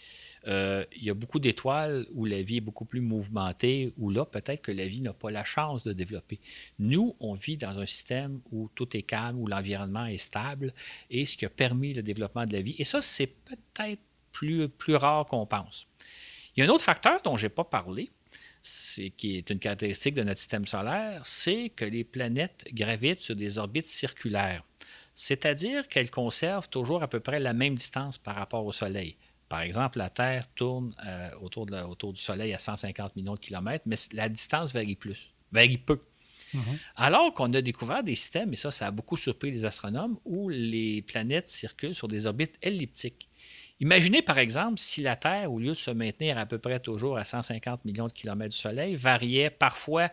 Euh, il y a beaucoup d'étoiles où la vie est beaucoup plus mouvementée, où là, peut-être que la vie n'a pas la chance de développer. Nous, on vit dans un système où tout est calme, où l'environnement est stable, et ce qui a permis le développement de la vie. Et ça, c'est peut-être plus, plus rare qu'on pense. Il y a un autre facteur dont je n'ai pas parlé, qui est une caractéristique de notre système solaire, c'est que les planètes gravitent sur des orbites circulaires, c'est-à-dire qu'elles conservent toujours à peu près la même distance par rapport au Soleil. Par exemple, la Terre tourne euh, autour, du Soleil à 150 millions de kilomètres, mais la distance varie plus, varie peu. Mm-hmm. Alors qu'on a découvert des systèmes, et ça, ça a beaucoup surpris les astronomes, où les planètes circulent sur des orbites elliptiques. Imaginez par exemple si la Terre, au lieu de se maintenir à peu près toujours à 150 millions de kilomètres du Soleil, variait parfois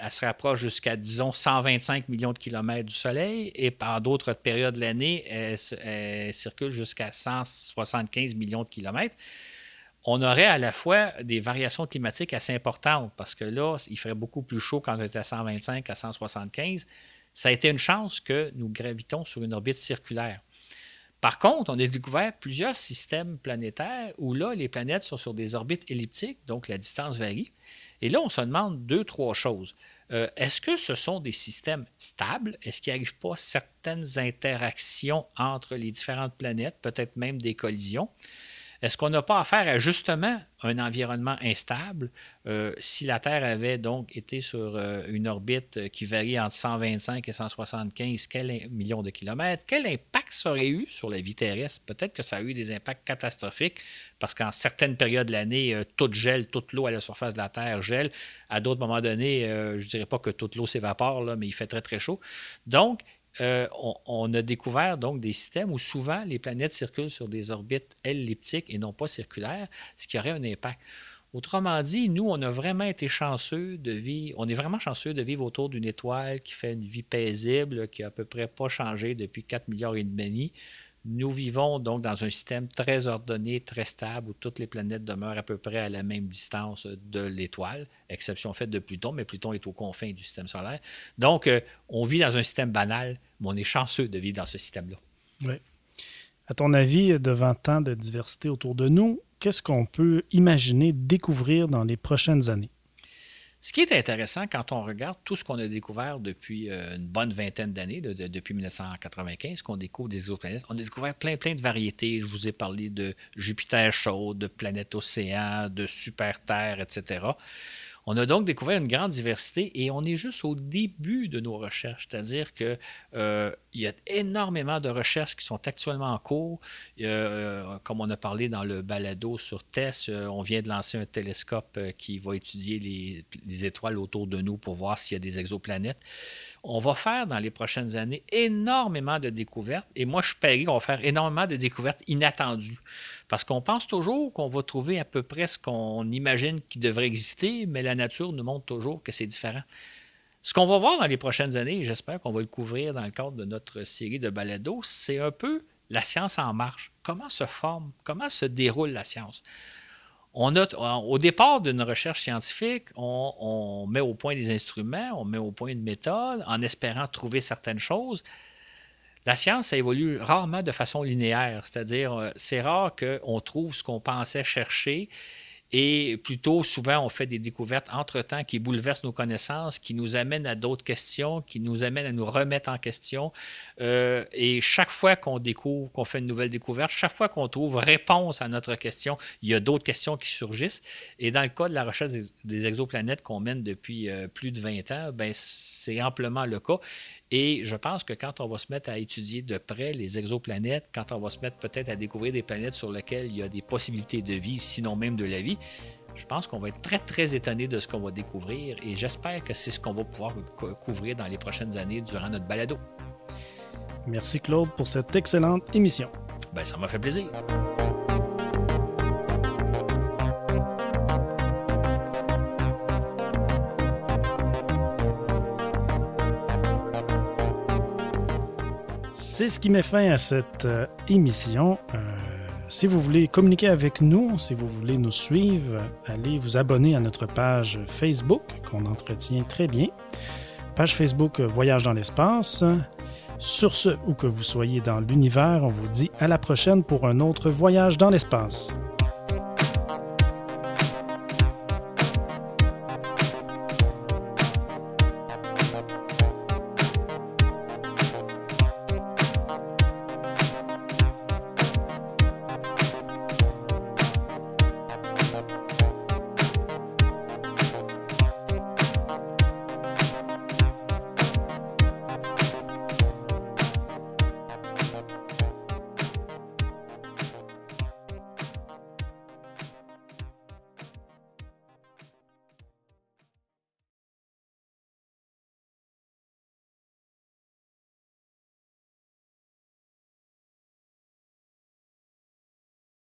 elle se rapproche jusqu'à, disons, 125 millions de kilomètres du Soleil et par d'autres périodes de l'année, elle, circule jusqu'à 175 millions de kilomètres. On aurait à la fois des variations climatiques assez importantes parce que là, il ferait beaucoup plus chaud quand on est à 125 à 175. Ça a été une chance que nous gravitons sur une orbite circulaire. Par contre, on a découvert plusieurs systèmes planétaires où là, les planètes sont sur des orbites elliptiques, donc la distance varie. Et là, on se demande deux, trois choses. Euh, est-ce que ce sont des systèmes stables? Est-ce qu'il arrive pas certaines interactions entre les différentes planètes, peut-être même des collisions? Est-ce qu'on n'a pas affaire à justement un environnement instable euh, si la Terre avait donc été sur euh, une orbite euh, qui varie entre 125 et 175 millions de kilomètres? Quel impact ça aurait eu sur la vie terrestre? Peut-être que ça a eu des impacts catastrophiques parce qu'en certaines périodes de l'année, toute tout gèle, toute l'eau à la surface de la Terre gèle. À d'autres moments donnés, je ne dirais pas que toute l'eau s'évapore, mais il fait très très chaud. Donc, euh, on, a découvert donc des systèmes où souvent les planètes circulent sur des orbites elliptiques et non pas circulaires, ce qui aurait un impact. Autrement dit, nous, on a vraiment été chanceux de vivre, on est vraiment chanceux de vivre autour d'une étoile qui fait une vie paisible, qui a à peu près pas changé depuis 4 milliards et demi nous vivons donc dans un système très ordonné, très stable, où toutes les planètes demeurent à peu près à la même distance de l'étoile, exception faite de Pluton, mais Pluton est aux confins du système solaire. Donc, euh, on vit dans un système banal, mais on est chanceux de vivre dans ce système-là. Oui. À ton avis, devant tant de diversité autour de nous, qu'est-ce qu'on peut imaginer découvrir dans les prochaines années? Ce qui est intéressant quand on regarde tout ce qu'on a découvert depuis euh, une bonne vingtaine d'années, depuis 1995, qu'on découvre des exoplanètes, on a découvert plein, plein de variétés. Je vous ai parlé de Jupiter chaud, de planète océan, de super-terre, etc. On a donc découvert une grande diversité et on est juste au début de nos recherches, c'est-à-dire qu'il euh, y a énormément de recherches qui sont actuellement en cours. Euh, comme on a parlé dans le balado sur TESS, euh, on vient de lancer un télescope qui va étudier les étoiles autour de nous pour voir s'il y a des exoplanètes on va faire dans les prochaines années énormément de découvertes. Et moi, je parie qu'on va faire énormément de découvertes inattendues. Parce qu'on pense toujours qu'on va trouver à peu près ce qu'on imagine qui devrait exister, mais la nature nous montre toujours que c'est différent. Ce qu'on va voir dans les prochaines années, et j'espère qu'on va le couvrir dans le cadre de notre série de balados, c'est un peu la science en marche. Comment se forme, comment se déroule la science? on au départ d'une recherche scientifique, on, on, met au point des instruments, on met au point une méthode en espérant trouver certaines choses. La science, évolue rarement de façon linéaire, c'est-à-dire euh, c'est rare qu'on trouve ce qu'on pensait chercher et plutôt, souvent, on fait des découvertes entre-temps qui bouleversent nos connaissances, qui nous amènent à d'autres questions, qui nous amènent à nous remettre en question. Euh, et chaque fois qu'on découvre, qu'on fait une nouvelle découverte, chaque fois qu'on trouve réponse à notre question, il y a d'autres questions qui surgissent. Et dans le cas de la recherche des, exoplanètes qu'on mène depuis euh, plus de 20 ans, ben, c'est amplement le cas. Et je pense que quand on va se mettre à étudier de près les exoplanètes, quand on va se mettre peut-être à découvrir des planètes sur lesquelles il y a des possibilités de vie, sinon même de la vie, je pense qu'on va être très, très étonné de ce qu'on va découvrir et j'espère que c'est ce qu'on va pouvoir couvrir dans les prochaines années durant notre balado. Merci Claude pour cette excellente émission. Ben, ça m'a fait plaisir. C'est ce qui met fin à cette euh, émission. Euh, si vous voulez communiquer avec nous, si vous voulez nous suivre, allez vous abonner à notre page Facebook qu'on entretient très bien. Page Facebook euh, Voyage dans l'espace. Sur ce, où que vous soyez dans l'univers, on vous dit à la prochaine pour un autre voyage dans l'espace.